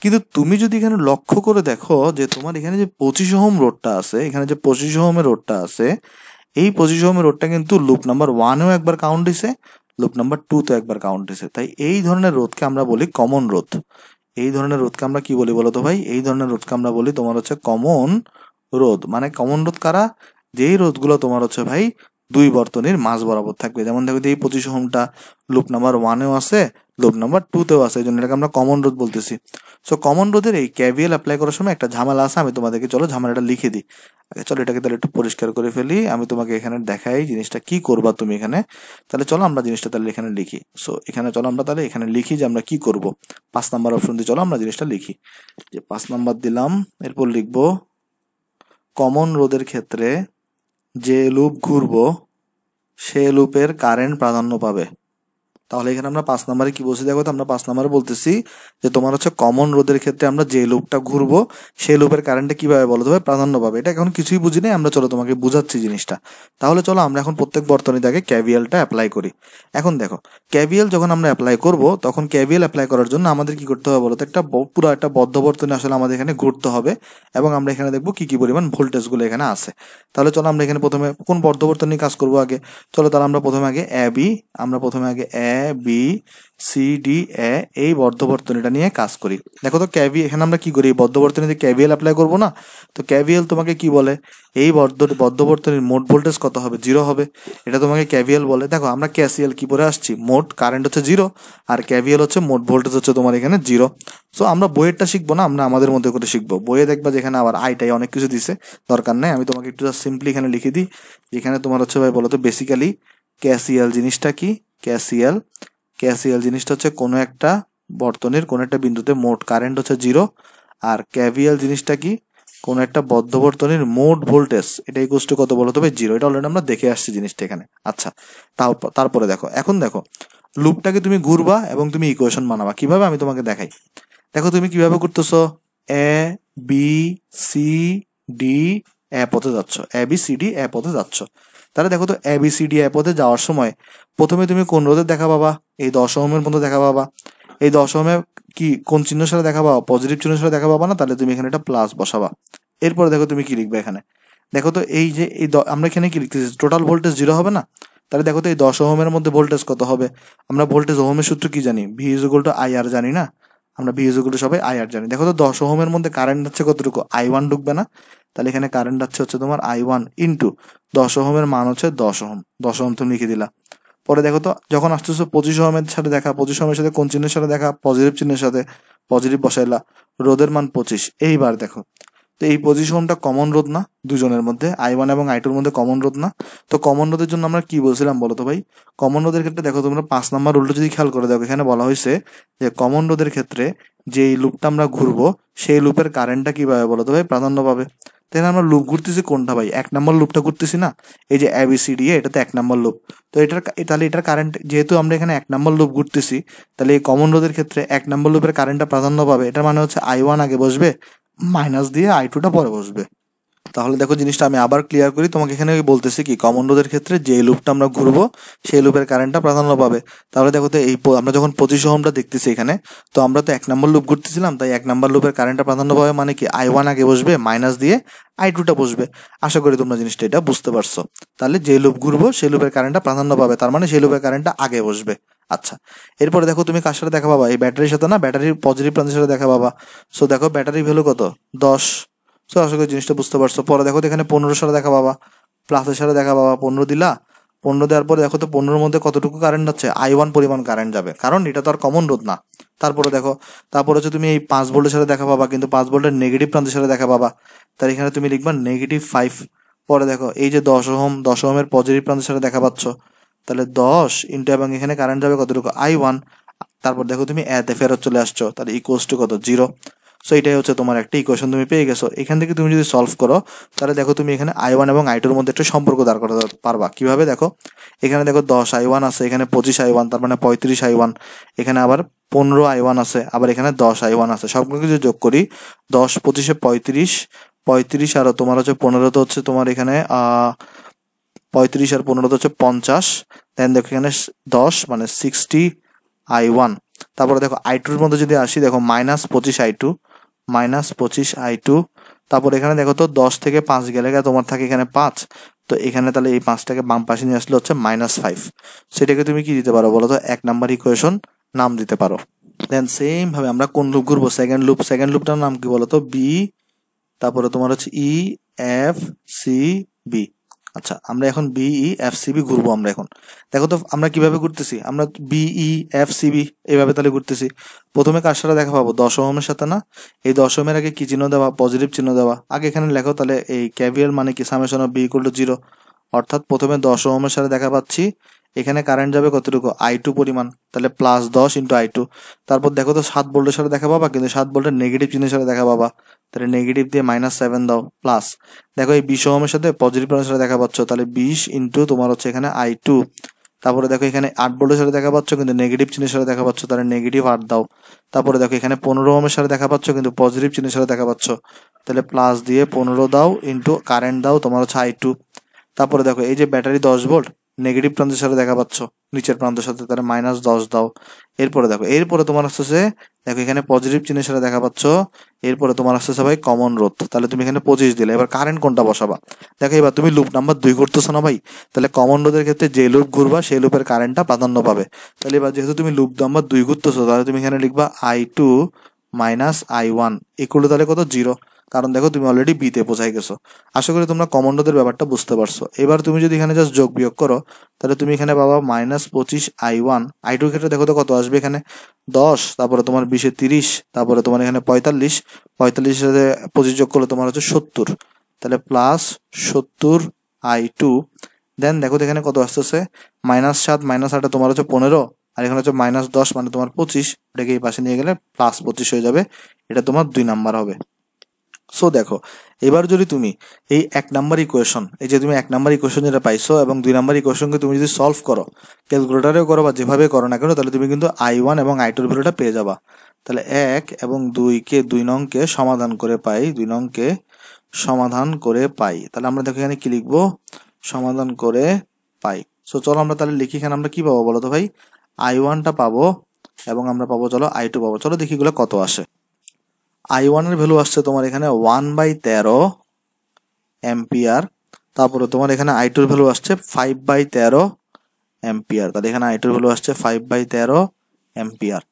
কিন্তু তুমি যদি এখানে লক্ষ্য করে দেখো যে তোমার এখানে যে পঁচিশ হোম রোডটা আছে এখানে যে পঁচিশ হোমের রোডটা আছে এই পঁচিশ হোমের রোডটা কিন্তু লুপ নাম্বার ওয়ানেও একবার কাউন্ট দিছে লুপ নাম্বার টু তো একবার কাউন্ট এসে তাই এই ধরনের রোধকে আমরা বলি কমন রোধ এই ধরনের রোধকে আমরা কি বলি বলো তো ভাই এই ধরনের রোধকে আমরা বলি তোমার হচ্ছে কমন রোধ মানে কমন রোধ কারা যেই রোধগুলো তোমার হচ্ছে ভাই দুই বর্তনীর মাঝ বরাবর থাকবে যেমন দেখো এই পঁচিশ হোমটা লুপ নাম্বার ওয়ানেও আছে লোভ নাম্বার টুতেও আছে এই জন্য এটাকে আমরা কমন রোধ বলতেছি সো কমন রোধের এই ক্যাভিয়াল অ্যাপ্লাই করার সময় একটা ঝামেলা আসে আমি তোমাদেরকে চলো ঝামেলাটা লিখে দিই আগে চলো এটাকে তাহলে একটু পরিষ্কার করে ফেলি আমি তোমাকে এখানে দেখাই জিনিসটা কি করবা তুমি এখানে তাহলে চলো আমরা জিনিসটা তাহলে এখানে লিখি সো এখানে চলো আমরা তাহলে এখানে লিখি যে আমরা কি করব পাঁচ নাম্বার অপশন দিয়ে চলো আমরা জিনিসটা লিখি যে পাঁচ নাম্বার দিলাম এরপর লিখব কমন রোধের ক্ষেত্রে যে লুপ ঘুরবো সে লুপের কারেন্ট প্রাধান্য পাবে তাহলে এখানে আমরা পাঁচ নাম্বারে কি বলছি দেখো তো আমরা পাঁচ নাম্বারে বলতেছি যে তোমার হচ্ছে কমন রোধের ক্ষেত্রে আমরা যে লুপটা ঘুরবো সেই লুপের কারেন্টটা কিভাবে বলো হবে প্রাধান্য পাবে এটা এখন কিছুই বুঝি নাই আমরা চলো তোমাকে বুঝাচ্ছি জিনিসটা তাহলে চলো আমরা এখন প্রত্যেক দেখে ক্যাভিয়ালটা অ্যাপ্লাই করি এখন দেখো ক্যাভিয়াল যখন আমরা অ্যাপ্লাই করব তখন ক্যাভিয়াল অ্যাপ্লাই করার জন্য আমাদের কি করতে হবে বলো তো একটা পুরো একটা বদ্ধ বর্তনী আসলে আমাদের এখানে ঘুরতে হবে এবং আমরা এখানে দেখবো কি কি পরিমাণ ভোল্টেজগুলো এখানে আছে তাহলে চলো আমরা এখানে প্রথমে কোন বর্তনী কাজ করবো আগে চলো তাহলে আমরা প্রথমে আগে অ্যাবি আমরা প্রথমে আগে A B C D A এই বর্ধবর্তনীটা নিয়ে কাজ করি দেখো তো ক্যাভি এখানে আমরা কি করি এই বর্ধবর্তনীতে ক্যাভিএল অ্যাপ্লাই করবো না তো ক্যাভিএল তোমাকে কি বলে এই বর্ধ বর্ধবর্তনীর মোট ভোল্টেজ কত হবে জিরো হবে এটা তোমাকে ক্যাভিএল বলে দেখো আমরা ক্যাসিএল কি পরে আসছি মোট কারেন্ট হচ্ছে জিরো আর ক্যাভিএল হচ্ছে মোট ভোল্টেজ হচ্ছে তোমার এখানে জিরো সো আমরা বইয়েরটা শিখবো না আমরা আমাদের মধ্যে করে শিখবো বইয়ে দেখবা যেখানে আবার আইটাই অনেক কিছু দিছে দরকার নাই আমি তোমাকে একটু সিম্পলি এখানে লিখে দিই যেখানে তোমার হচ্ছে ভাই বলো তো বেসিক্যালি ক্যাসিএল জিনিসটা কি ক্যাসিয়াল ক্যাসিয়াল জিনিসটা হচ্ছে কোনো একটা বর্তনীর কোনো একটা বিন্দুতে মোট কারেন্ট হচ্ছে জিরো আর ক্যাভিয়াল জিনিসটা কি কোনো একটা বদ্ধ বর্তনীর মোট ভোল্টেজ এটা ইকুয়াল কত বলো তবে জিরো এটা অলরেডি আমরা দেখে আসছি জিনিসটা এখানে আচ্ছা তারপরে দেখো এখন দেখো লুপটাকে তুমি ঘুরবা এবং তুমি ইকুয়েশন বানাবা কিভাবে আমি তোমাকে দেখাই দেখো তুমি কিভাবে করতেছো A B C D A e পথে যাচ্ছ A B C D A পথে যাচ্ছ তাহলে দেখো তো এবিসিডি e পথে যাওয়ার সময় প্রথমে তুমি কোন রোধের দেখা পাবা এই দশ মধ্যে দেখা পাবা এই দশ কি কোন চিহ্ন সাথে দেখা পাবা পজিটিভ চিহ্ন সাথে দেখা পাবা না তাহলে তুমি এখানে একটা প্লাস বসাবা এরপরে দেখো তুমি কি লিখবে এখানে দেখো তো এই যে এই আমরা এখানে কি লিখতেছি টোটাল ভোল্টেজ জিরো হবে না তাহলে দেখো তো এই দশ ওহমের মধ্যে ভোল্টেজ কত হবে আমরা ভোল্টেজ ওহমের সূত্র কি জানি V is equal to I R জানি না আমরা বিয়োজগুলো সবাই আই আর জানি দেখো তো দশ ওহমের মধ্যে কারেন্ট হচ্ছে কতটুকু আই ওয়ান ঢুকবে না তাহলে এখানে কারেন্ট যাচ্ছে হচ্ছে তোমার আই ওয়ান ইন্টু দশ ওহমের মান হচ্ছে দশ ওহম দশ ওহম তুমি লিখে দিলা পরে দেখো তো যখন আসতেছো পঁচিশ ওহমের সাথে দেখা পঁচিশ ওহমের সাথে কোন চিহ্নের সাথে দেখা পজিটিভ চিহ্নের সাথে পজিটিভ বসাইলা রোদের মান পঁচিশ এইবার দেখো তো এই পজিশনটা কমন রোধ না দুজনের মধ্যে আই ওয়ান এবং আই টুর মধ্যে কমন রোধ না তো কমন রোধের জন্য আমরা কি বলছিলাম বলো তো ভাই কমন রোধের ক্ষেত্রে দেখো তোমরা পাঁচ নাম্বার রুলটা যদি খেয়াল করে দেখো এখানে বলা হয়েছে যে কমন রোধের ক্ষেত্রে যে লুপটা আমরা ঘুরবো সেই লুপের কারেন্টটা কিভাবে বলো তো ভাই প্রাধান্য পাবে তাহলে আমরা লুপ ঘুরতেছি কোনটা ভাই এক নম্বর লুপটা ঘুরতেছি না এই যে এবিসিডি এটা তো এক নম্বর লুপ তো এটার তাহলে এটার কারেন্ট যেহেতু আমরা এখানে এক নম্বর লুপ ঘুরতেছি তাহলে এই কমন রোধের ক্ষেত্রে এক নম্বর লুপের কারেন্টটা প্রাধান্য পাবে এটার মানে হচ্ছে আই ওয়ান আগে বসবে মাইনাস দিয়ে আই টুটা পরে বসবে তাহলে দেখো জিনিসটা আমি আবার ক্লিয়ার করি তোমাকে এখানে বলতেছি কি কমন রোধের ক্ষেত্রে যে লুপটা আমরা ঘুরবো সেই লুপের কারেন্টটা প্রাধান্য পাবে তাহলে দেখো তো এই আমরা যখন পঁচিশ ওহমটা দেখতেছি এখানে তো আমরা তো এক নম্বর লুপ ঘুরতেছিলাম তাই এক নম্বর লুপের কারেন্টটা প্রাধান্য পাবে মানে কি আই ওয়ান আগে বসবে মাইনাস দিয়ে আই টুটা বসবে আশা করি তোমরা জিনিসটা এটা বুঝতে পারছো তাহলে যে লুপ ঘুরবো সেই লুপের কারেন্টটা প্রাধান্য পাবে তার মানে সেই লুপের কারেন্টটা আগে বসবে আচ্ছা এরপরে দেখো তুমি কার সাথে দেখা পাবা এই ব্যাটারির সাথে না ব্যাটারির পজিটিভ প্রান্তের সাথে দেখা পাবা সো দেখো ব্যাটারি ভ্যালু কত দশ সো আশা করি জিনিসটা বুঝতে পারছো পরে দেখো তো এখানে পনেরো সাথে দেখা পাবা প্লাসের সাথে দেখা পাবা পনেরো দিলা পনেরো দেওয়ার পরে দেখো তো পনেরোর মধ্যে কতটুকু কারেন্ট যাচ্ছে আই ওয়ান পরিমাণ কারেন্ট যাবে কারণ এটা তো আর কমন রোধ না তারপরে দেখো তারপরে হচ্ছে তুমি এই পাঁচ ভোল্টের সাথে দেখা পাবা কিন্তু পাঁচ ভোল্টের নেগেটিভ প্রান্তের সাথে দেখা পাবা তার এখানে তুমি লিখবা নেগেটিভ ফাইভ পরে দেখো এই যে দশ ওহম দশ ওহমের পজিটিভ প্রান্তের সাথে দেখা পাচ্ছ তাহলে দশ ইন্টু এবং এখানে কারেন্ট যাবে কতটুকু আই ওয়ান তারপর দেখো তুমি এতে ফেরত চলে আসছো তাহলে ইকোয়াস টু কত জিরো সো এটাই হচ্ছে তোমার একটা ইকোয়েশন তুমি পেয়ে গেছো এখান থেকে তুমি যদি সলভ করো তাহলে দেখো তুমি এখানে আই ওয়ান এবং আই টুর মধ্যে একটা সম্পর্ক দাঁড় করাতে পারবা কিভাবে দেখো এখানে দেখো দশ আই ওয়ান আছে এখানে পঁচিশ আই ওয়ান তার মানে পঁয়ত্রিশ আই ওয়ান এখানে আবার পনেরো আই ওয়ান আছে আবার এখানে দশ আই ওয়ান আছে সবগুলো যদি যোগ করি দশ পঁচিশে পঁয়ত্রিশ পঁয়ত্রিশ আরও তোমার হচ্ছে পনেরো তো হচ্ছে তোমার এখানে পঁয়ত্রিশ আর পনেরো হচ্ছে পঞ্চাশ দেন দেখো এখানে দশ মানে সিক্সটি আই ওয়ান তারপরে দেখো আই টুর মধ্যে যদি আসি দেখো মাইনাস পঁচিশ আই টু মাইনাস পঁচিশ আই টু তারপর এখানে দেখো তো দশ থেকে পাঁচ গেলে তোমার থাকে এখানে পাঁচ তো এখানে তাহলে এই পাঁচটাকে বাম পাশে নিয়ে আসলে হচ্ছে মাইনাস ফাইভ সেটাকে তুমি কি দিতে পারো বলো তো এক নাম্বার ইকুয়েশন নাম দিতে পারো দেন সেম ভাবে আমরা কোন লুপ ঘুরবো সেকেন্ড লুপ সেকেন্ড লুপটার নাম কি বলো তো বি তারপরে তোমার হচ্ছে ই এফ সি বি আচ্ছা আমরা এখন বিই এফ সিবি ঘুরবো আমরা এখন দেখো তো আমরা কিভাবে ঘুরতেছি আমরা বিই e, এফ সিবি এইভাবে তাহলে ঘুরতেছি প্রথমে কার সাথে দেখা পাবো দশমের সাথে না এই দশমের আগে কি চিহ্ন দেওয়া পজিটিভ চিহ্ন দেওয়া আগে এখানে লেখো তাহলে এই ক্যাভিয়ার মানে কি summation of B equal to zero অর্থাৎ প্রথমে দশমের সাথে দেখা পাচ্ছি এখানে কারেন্ট যাবে কতটুকু আই টু পরিমাণ তাহলে প্লাস দশ ইন্টু আই টু তারপর দেখো তো সাত বোল্টের সাথে দেখা পাবা কিন্তু সাত বোল্টের নেগেটিভ চিহ্নের সাথে দেখা পাবা তাহলে নেগেটিভ দিয়ে মাইনাস সেভেন দাও প্লাস দেখো এই বিশ ওমের সাথে পজিটিভ ওহমের সাথে দেখা পাচ্ছ তাহলে বিশ ইন্টু তোমার হচ্ছে এখানে আই টু তারপরে দেখো এখানে আট বোল্টের সাথে দেখা পাচ্ছ কিন্তু নেগেটিভ চিহ্নের সাথে দেখা পাচ্ছ তাহলে নেগেটিভ আট দাও তারপরে দেখো এখানে পনেরো ওমের সাথে দেখা পাচ্ছ কিন্তু পজিটিভ চিহ্নের সাথে দেখা পাচ্ছ তাহলে প্লাস দিয়ে পনেরো দাও ইন্টু কারেন্ট দাও তোমার হচ্ছে আই টু তারপরে দেখো এই যে ব্যাটারি দশ বোল্ট নেগেটিভ প্রান্তের সাথে দেখা পাচ্ছ নিচের প্রান্তের সাথে তারা মাইনাস দশ দাও এরপরে দেখো এরপরে তোমার আসতেছে দেখো এখানে পজিটিভ চিহ্নের সাথে দেখা পাচ্ছ এরপরে তোমার আসতেছে ভাই কমন রোধ তাহলে তুমি এখানে পঁচিশ দিলে এবার কারেন্ট কোনটা বসাবা দেখো এবার তুমি লুপ নাম্বার দুই ঘুরতেছো না ভাই তাহলে কমন রোধের ক্ষেত্রে যে লুপ ঘুরবা সেই লুপের কারেন্টটা প্রাধান্য পাবে তাহলে এবার যেহেতু তুমি লুপ নাম্বার দুই ঘুরতেছো তাহলে তুমি এখানে লিখবা I two minus I one equal তাহলে কত জিরো কারণ দেখো তুমি অলরেডি বিতে বোঝাই গেছো আশা করি তোমরা কমন্ডদের ব্যাপারটা বুঝতে পারছো এবার তুমি যদি এখানে জাস্ট যোগ বিয়োগ করো তাহলে তুমি এখানে পাবা মাইনাস পঁচিশ আই ওয়ান আই টুর ক্ষেত্রে দেখো তো কত আসবে এখানে দশ তারপরে তোমার বিশে তিরিশ তারপরে তোমার এখানে পঁয়তাল্লিশ পঁয়তাল্লিশের সাথে পঁচিশ যোগ করলে তোমার হচ্ছে সত্তর তাহলে প্লাস সত্তর আই টু দেন দেখো তো এখানে কত আসতেছে মাইনাস সাত মাইনাস আটে তোমার হচ্ছে পনেরো আর এখানে হচ্ছে মাইনাস দশ মানে তোমার পঁচিশ এটাকে এই পাশে নিয়ে গেলে প্লাস পঁচিশ হয়ে যাবে এটা তোমার দুই নাম্বার হবে সো দেখো এবার যদি তুমি এই এক নাম্বার ইকুয়েশন এই যে তুমি এক নাম্বার ইকুয়েশন যেটা পাইছো এবং দুই নাম্বার ইকুয়েশনকে তুমি যদি সলভ করো ক্যালকুলেটারেও করো বা যেভাবে করো না কেন তাহলে তুমি কিন্তু আই ওয়ান এবং আই টুর ভ্যালুটা পেয়ে যাবা তাহলে এক এবং দুইকে দুই নংকে সমাধান করে পাই দুই নংকে সমাধান করে পাই তাহলে আমরা দেখো এখানে কি লিখবো সমাধান করে পাই সো চলো আমরা তাহলে লিখি এখানে আমরা কি পাবো বলো তো ভাই আই ওয়ানটা পাবো এবং আমরা পাবো চলো আই টু পাবো চলো দেখি এগুলো কত আসে আই ওয়ানের ভ্যালু আসছে তোমার এখানে ওয়ান বাই তেরো অ্যাম্পিয়ার তারপরে তোমার এখানে আই টুর ভ্যালু আসছে ফাইভ বাই তেরো অ্যাম্পিয়ার তাহলে এখানে আই টুর ভ্যালু আসছে ফাইভ বাই তেরো অ্যাম্পিয়ার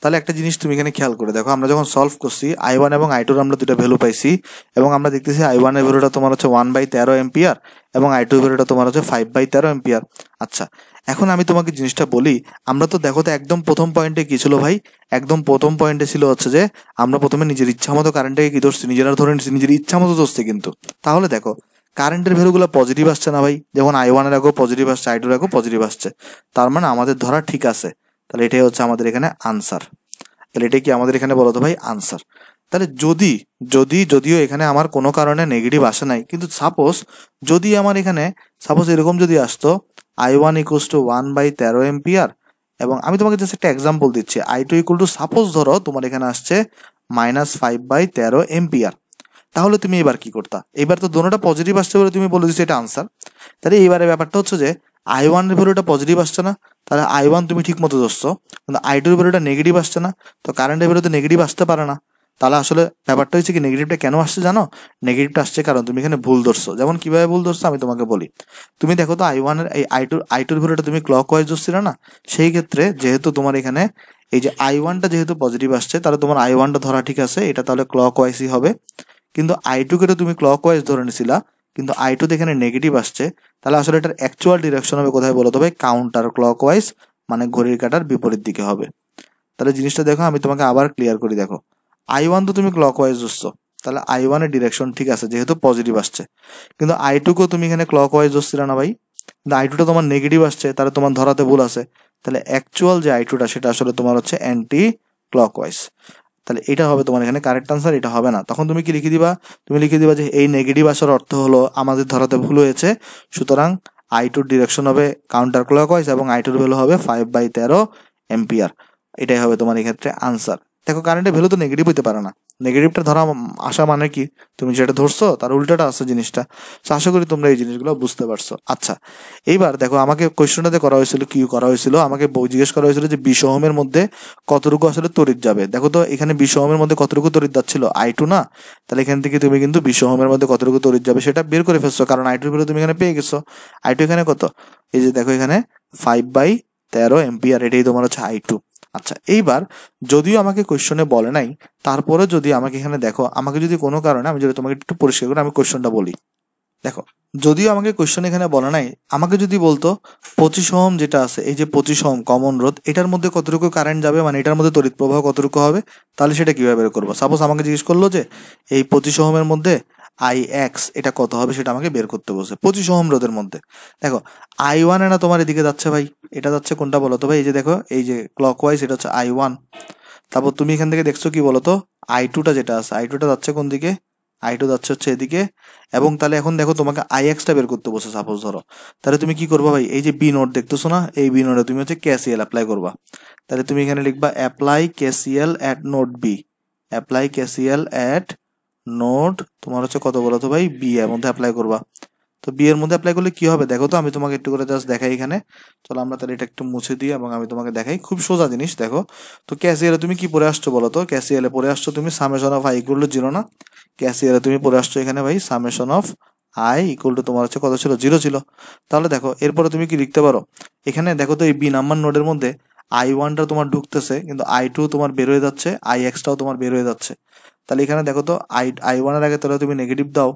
তাহলে একটা জিনিস তুমি এখানে খেয়াল করে দেখো আমরা যখন সলভ করছি আই ওয়ান এবং আই টুর আমরা দুটো ভ্যালু পাইছি এবং আমরা দেখতেছি আই ওয়ানের ভ্যালুটা তোমার হচ্ছে ওয়ান বাই তেরো এম্পিয়ার এবং আই টুর ভ্যালুটা তোমার হচ্ছে ফাইভ বাই তেরো এম্পিয়ার আচ্ছা এখন আমি তোমাকে জিনিসটা বলি আমরা তো দেখো তো একদম প্রথম পয়েন্টে কি ছিল ভাই একদম প্রথম পয়েন্টে ছিল হচ্ছে যে আমরা প্রথমে নিজের ইচ্ছা মতো কারেন্টটাকে কি ধরছি নিজেরা ধরে নিচ্ছি নিজের ইচ্ছা মতো ধরছে কিন্তু তাহলে দেখো কারেন্টের ভ্যালুগুলো পজিটিভ আসছে না ভাই যেমন আই ওয়ানের আগেও পজিটিভ আসছে আই টুর আগেও পজিটিভ আসছে তার মানে আমাদের ধরা ঠিক আছে তাহলে এটাই হচ্ছে আমাদের এখানে আনসার তাহলে এটাই কি আমাদের এখানে বলো তো ভাই আনসার তাহলে যদি যদি যদিও এখানে আমার কোনো কারণে নেগেটিভ আসে নাই কিন্তু সাপোজ যদি আমার এখানে সাপোজ এরকম যদি আসতো I one equals to one by তেরো এম্পিয়ার এবং আমি তোমাকে জাস্ট একটা এক্সাম্পল দিচ্ছি I two equal to suppose ধরো তোমার এখানে আসছে মাইনাস ফাইভ বাই তেরো এম্পিয়ার তাহলে তুমি এবার কি করতা এবার তো দোনোটা পজিটিভ আসছে বলে তুমি বলে দিচ্ছ এটা আনসার তাহলে এইবারে ব্যাপারটা হচ্ছে যে আই ওয়ানের ভ্যালুটা পজিটিভ আসছে না তাহলে আই ওয়ান তুমি ঠিক মতো ধরছো কিন্তু আই টুর ভ্যালুটা নেগেটিভ আসছে না তো কারেন্টের ভ্যালু তো নেগেটিভ আসতে পারে না তাহলে আসলে ব্যাপারটা হচ্ছে কি নেগেটিভটা কেন আসছে জানো নেগেটিভটা আসছে কারণ তুমি এখানে ভুল ধরছো যেমন কিভাবে ভুল ধরছো আমি তোমাকে বলি তুমি দেখো তো আই ওয়ানের এই আই টুর আই টুর ভ্যালুটা তুমি ক্লক ওয়াইজ ধরছিলে না সেই ক্ষেত্রে যেহেতু তোমার এখানে এই যে আই ওয়ানটা যেহেতু পজিটিভ আসছে তাহলে তোমার আই ওয়ানটা ধরা ঠিক আছে এটা তাহলে ক্লক ওয়াইজই হবে কিন্তু আই টুকে তো তুমি ক্লক ওয়াইজ ধরে নিছিলা কিন্তু আই টুতে এখানে নেগেটিভ আসছে তাহলে আসলে এটার অ্যাকচুয়াল ডিরেকশন হবে কোথায় বলো হবে কাউন্টার ক্লক ওয়াইজ মানে ঘড়ির কাটার বিপরীত দিকে হবে তাহলে জিনিসটা দেখো আমি তোমাকে আবার ক্লিয়ার করি দেখো আই ওয়ান তো তুমি ক্লকওয়াইজ ধরছো তাহলে আই ওয়ানের ডিরেকশন ঠিক আছে যেহেতু পজিটিভ আসছে কিন্তু আই টুকেও তুমি এখানে ক্লকওয়াইজ ধরছিলে না ভাই কিন্তু আই টুটা তোমার নেগেটিভ আসছে তাহলে তোমার ধরাতে ভুল আছে তাহলে অ্যাকচুয়াল যে আই টুটা সেটা আসলে তোমার হচ্ছে অ্যান্টি ক্লকওয়াইজ তাহলে এটা হবে তোমার এখানে কারেক্ট আনসার এটা হবে না তখন তুমি কি লিখে দিবা তুমি লিখে দিবা যে এই নেগেটিভ আসার অর্থ হলো আমাদের ধরাতে ভুল হয়েছে সুতরাং আই টুর ডিরেকশন হবে কাউন্টার ক্লকওয়াইজ এবং আই টুর ভ্যালু হবে ফাইভ বাই তেরো এম্পিয়ার এটাই হবে তোমার এক্ষেত্রে আনসার দেখো কারেন্টের ভ্যালু তো নেগেটিভ হতে পারে না নেগেটিভটা ধরা আসা মানে কি তুমি যেটা ধরছো তার উল্টাটা আসছে জিনিসটা তো আশা করি তোমরা এই জিনিসগুলো বুঝতে পারছো আচ্ছা এইবার দেখো আমাকে কোয়েশ্চনটাতে করা হয়েছিল কি করা হয়েছিল আমাকে জিজ্ঞেস করা হয়েছিল যে বিষহমের মধ্যে কতটুকু আসলে তড়িৎ যাবে দেখো তো এখানে বিষহমের মধ্যে কতটুকু তড়িৎ যাচ্ছিল আই টু না তাহলে এখান থেকে তুমি কিন্তু বিষহমের মধ্যে কতটুকু তড়িৎ যাবে সেটা বের করে ফেলছো কারণ আই টুর তুমি এখানে পেয়ে গেছো আই টু এখানে কত এই যে দেখো এখানে ফাইভ বাই তেরো এমপিআর এটাই তোমার হচ্ছে আই টু আচ্ছা এইবার যদিও আমাকে কোয়েশ্চনে বলে নাই তারপরে যদি আমাকে এখানে দেখো আমাকে যদি কোনো কারণে আমি যদি তোমাকে একটু পরিষ্কার করে আমি কোয়েশ্চনটা বলি দেখো যদিও আমাকে কোয়েশ্চন এখানে বলে নাই আমাকে যদি বলতো পঁচিশ ওহম যেটা আছে এই যে পঁচিশ ওহম কমন রোধ এটার মধ্যে কতটুকু কারেন্ট যাবে মানে এটার মধ্যে তড়িৎ প্রবাহ কতটুকু হবে তাহলে সেটা কীভাবে বের করবো সাপোজ আমাকে জিজ্ঞেস করলো যে এই পঁচিশ ওহমের মধ্যে আই এক্স এটা কত হবে সেটা আমাকে বের করতে বসে পঁচিশ ওহম রোধের মধ্যে দেখো আই ওয়ান না তোমার এদিকে যাচ্ছে ভাই এটা যাচ্ছে কোনটা বলো তো ভাই এই যে দেখো এই যে ক্লক ওয়াইজ এটা হচ্ছে আই ওয়ান তারপর তুমি এখান থেকে দেখছো কি বলো তো আই টুটা যেটা আছে আই টুটা যাচ্ছে কোন দিকে আই টু যাচ্ছে হচ্ছে এদিকে এবং তাহলে এখন দেখো তোমাকে আই এক্সটা বের করতে বসে সাপোজ ধরো তাহলে তুমি কি করবা ভাই এই যে বি নোট দেখতেছো না এই বি নোটে তুমি হচ্ছে ক্যাসিএল অ্যাপ্লাই করবা তাহলে তুমি এখানে লিখবা apply KCL at node B apply KCL at node তোমার হচ্ছে কত বলো তো ভাই বি এর মধ্যে অ্যাপ্লাই করবা তো বি এর মধ্যে অ্যাপ্লাই করলে কি হবে দেখো তো আমি তোমাকে একটু করে জাস্ট দেখাই এখানে চলো আমরা তাহলে এটা একটু মুছে দিই এবং আমি তোমাকে দেখাই খুব সোজা জিনিস দেখো তো ক্যাসিয়ালে তুমি কি পরে আসছো বলো তো ক্যাসিয়ালে পরে আসছো তুমি summation of I equal to zero না ক্যাসিয়ালে তুমি পরে আসছো এখানে ভাই summation of I equal to তোমার হচ্ছে কত ছিল জিরো ছিল তাহলে দেখো এরপরে তুমি কি লিখতে পারো এখানে দেখো তো এই বি নাম্বার নোডের মধ্যে আই ওয়ানটা তোমার ঢুকতেছে কিন্তু আই টু তোমার বের হয়ে যাচ্ছে আই এক্সটাও তোমার বের হয়ে যাচ্ছে তাহলে এখানে দেখো তো আই আই ওয়ানের আগে তাহলে তুমি নেগেটিভ দাও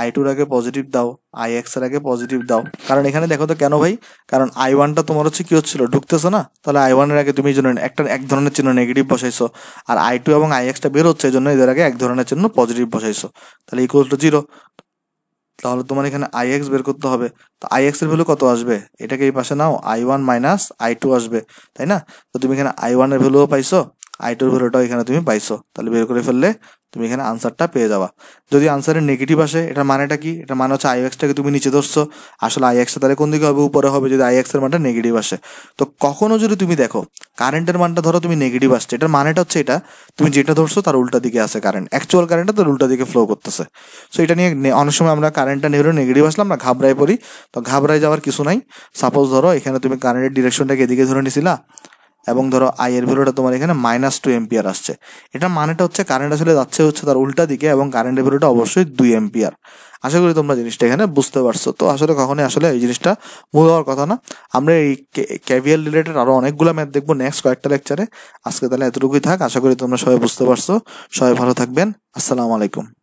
আই টুর আগে পজিটিভ দাও আই এক্স এর আগে পজিটিভ দাও কারণ এখানে দেখো তো কেন ভাই কারণ আই ওয়ানটা তোমার হচ্ছে কি হচ্ছিল ঢুকতেছে না তাহলে আই ওয়ানের আগে তুমি জন্য একটা এক ধরনের চিহ্ন নেগেটিভ বসাইছো আর আই টু এবং আই এক্সটা বের হচ্ছে এই জন্য এদের আগে এক ধরনের চিহ্ন পজিটিভ বসাইছো তাহলে ইকুয়াল টু জিরো তাহলে তোমার এখানে আই এক্স বের করতে হবে তো আই এক্স এর ভ্যালু কত আসবে এটাকে এই পাশে নাও I one minus I two আসবে তাই না তো তুমি এখানে আই ওয়ানের ভ্যালুও পাইছো আইটোর ভ্যালুটাও এখানে তুমি পাইছো তাহলে বের করে ফেললে তুমি এখানে আনসারটা পেয়ে যাবা যদি আনসারের নেগেটিভ আসে এটা মানেটা কি এটা মানে হচ্ছে আই এক্সটাকে তুমি নিচে ধরছো আসলে আই এক্সটা তাহলে কোন দিকে হবে উপরে হবে যদি আই এক্সের মানটা নেগেটিভ আসে তো কখনো যদি তুমি দেখো কারেন্টের মানটা ধরো তুমি নেগেটিভ আসছে এটার মানেটা হচ্ছে এটা তুমি যেটা ধরছো তার উল্টা দিকে আসে কারেন্ট অ্যাকচুয়াল কারেন্টটা তার উল্টা দিকে ফ্লো করতেছে সো এটা নিয়ে অনেক সময় আমরা কারেন্টটা নেবেও নেগেটিভ আসলে আমরা ঘাবড়ায় পড়ি তো ঘাবড়ায় যাওয়ার কিছু নাই সাপোজ ধরো এখানে তুমি কারেন্টের ডিরেকশনটাকে এদিকে ধরে নিছিলা এবং ধরো আই এর ভ্যালুটা তোমার এখানে মাইনাস টু এম্পিয়ার আসছে এটা মানেটা হচ্ছে কারেন্ট আসলে যাচ্ছে হচ্ছে তার উল্টা দিকে এবং কারেন্টের ভ্যালুটা অবশ্যই দুই এম্পিয়ার আশা করি তোমরা জিনিসটা এখানে বুঝতে পারছো তো আসলে কখনোই আসলে এই জিনিসটা মূল হওয়ার কথা না আমরা এই ক্যাভিয়াল রিলেটেড আরও অনেকগুলো ম্যাথ দেখবো নেক্সট কয়েকটা লেকচারে আজকে তাহলে এতটুকুই থাক আশা করি তোমরা সবাই বুঝতে পারছো সবাই ভালো থাকবেন আসসালামু আলাইকুম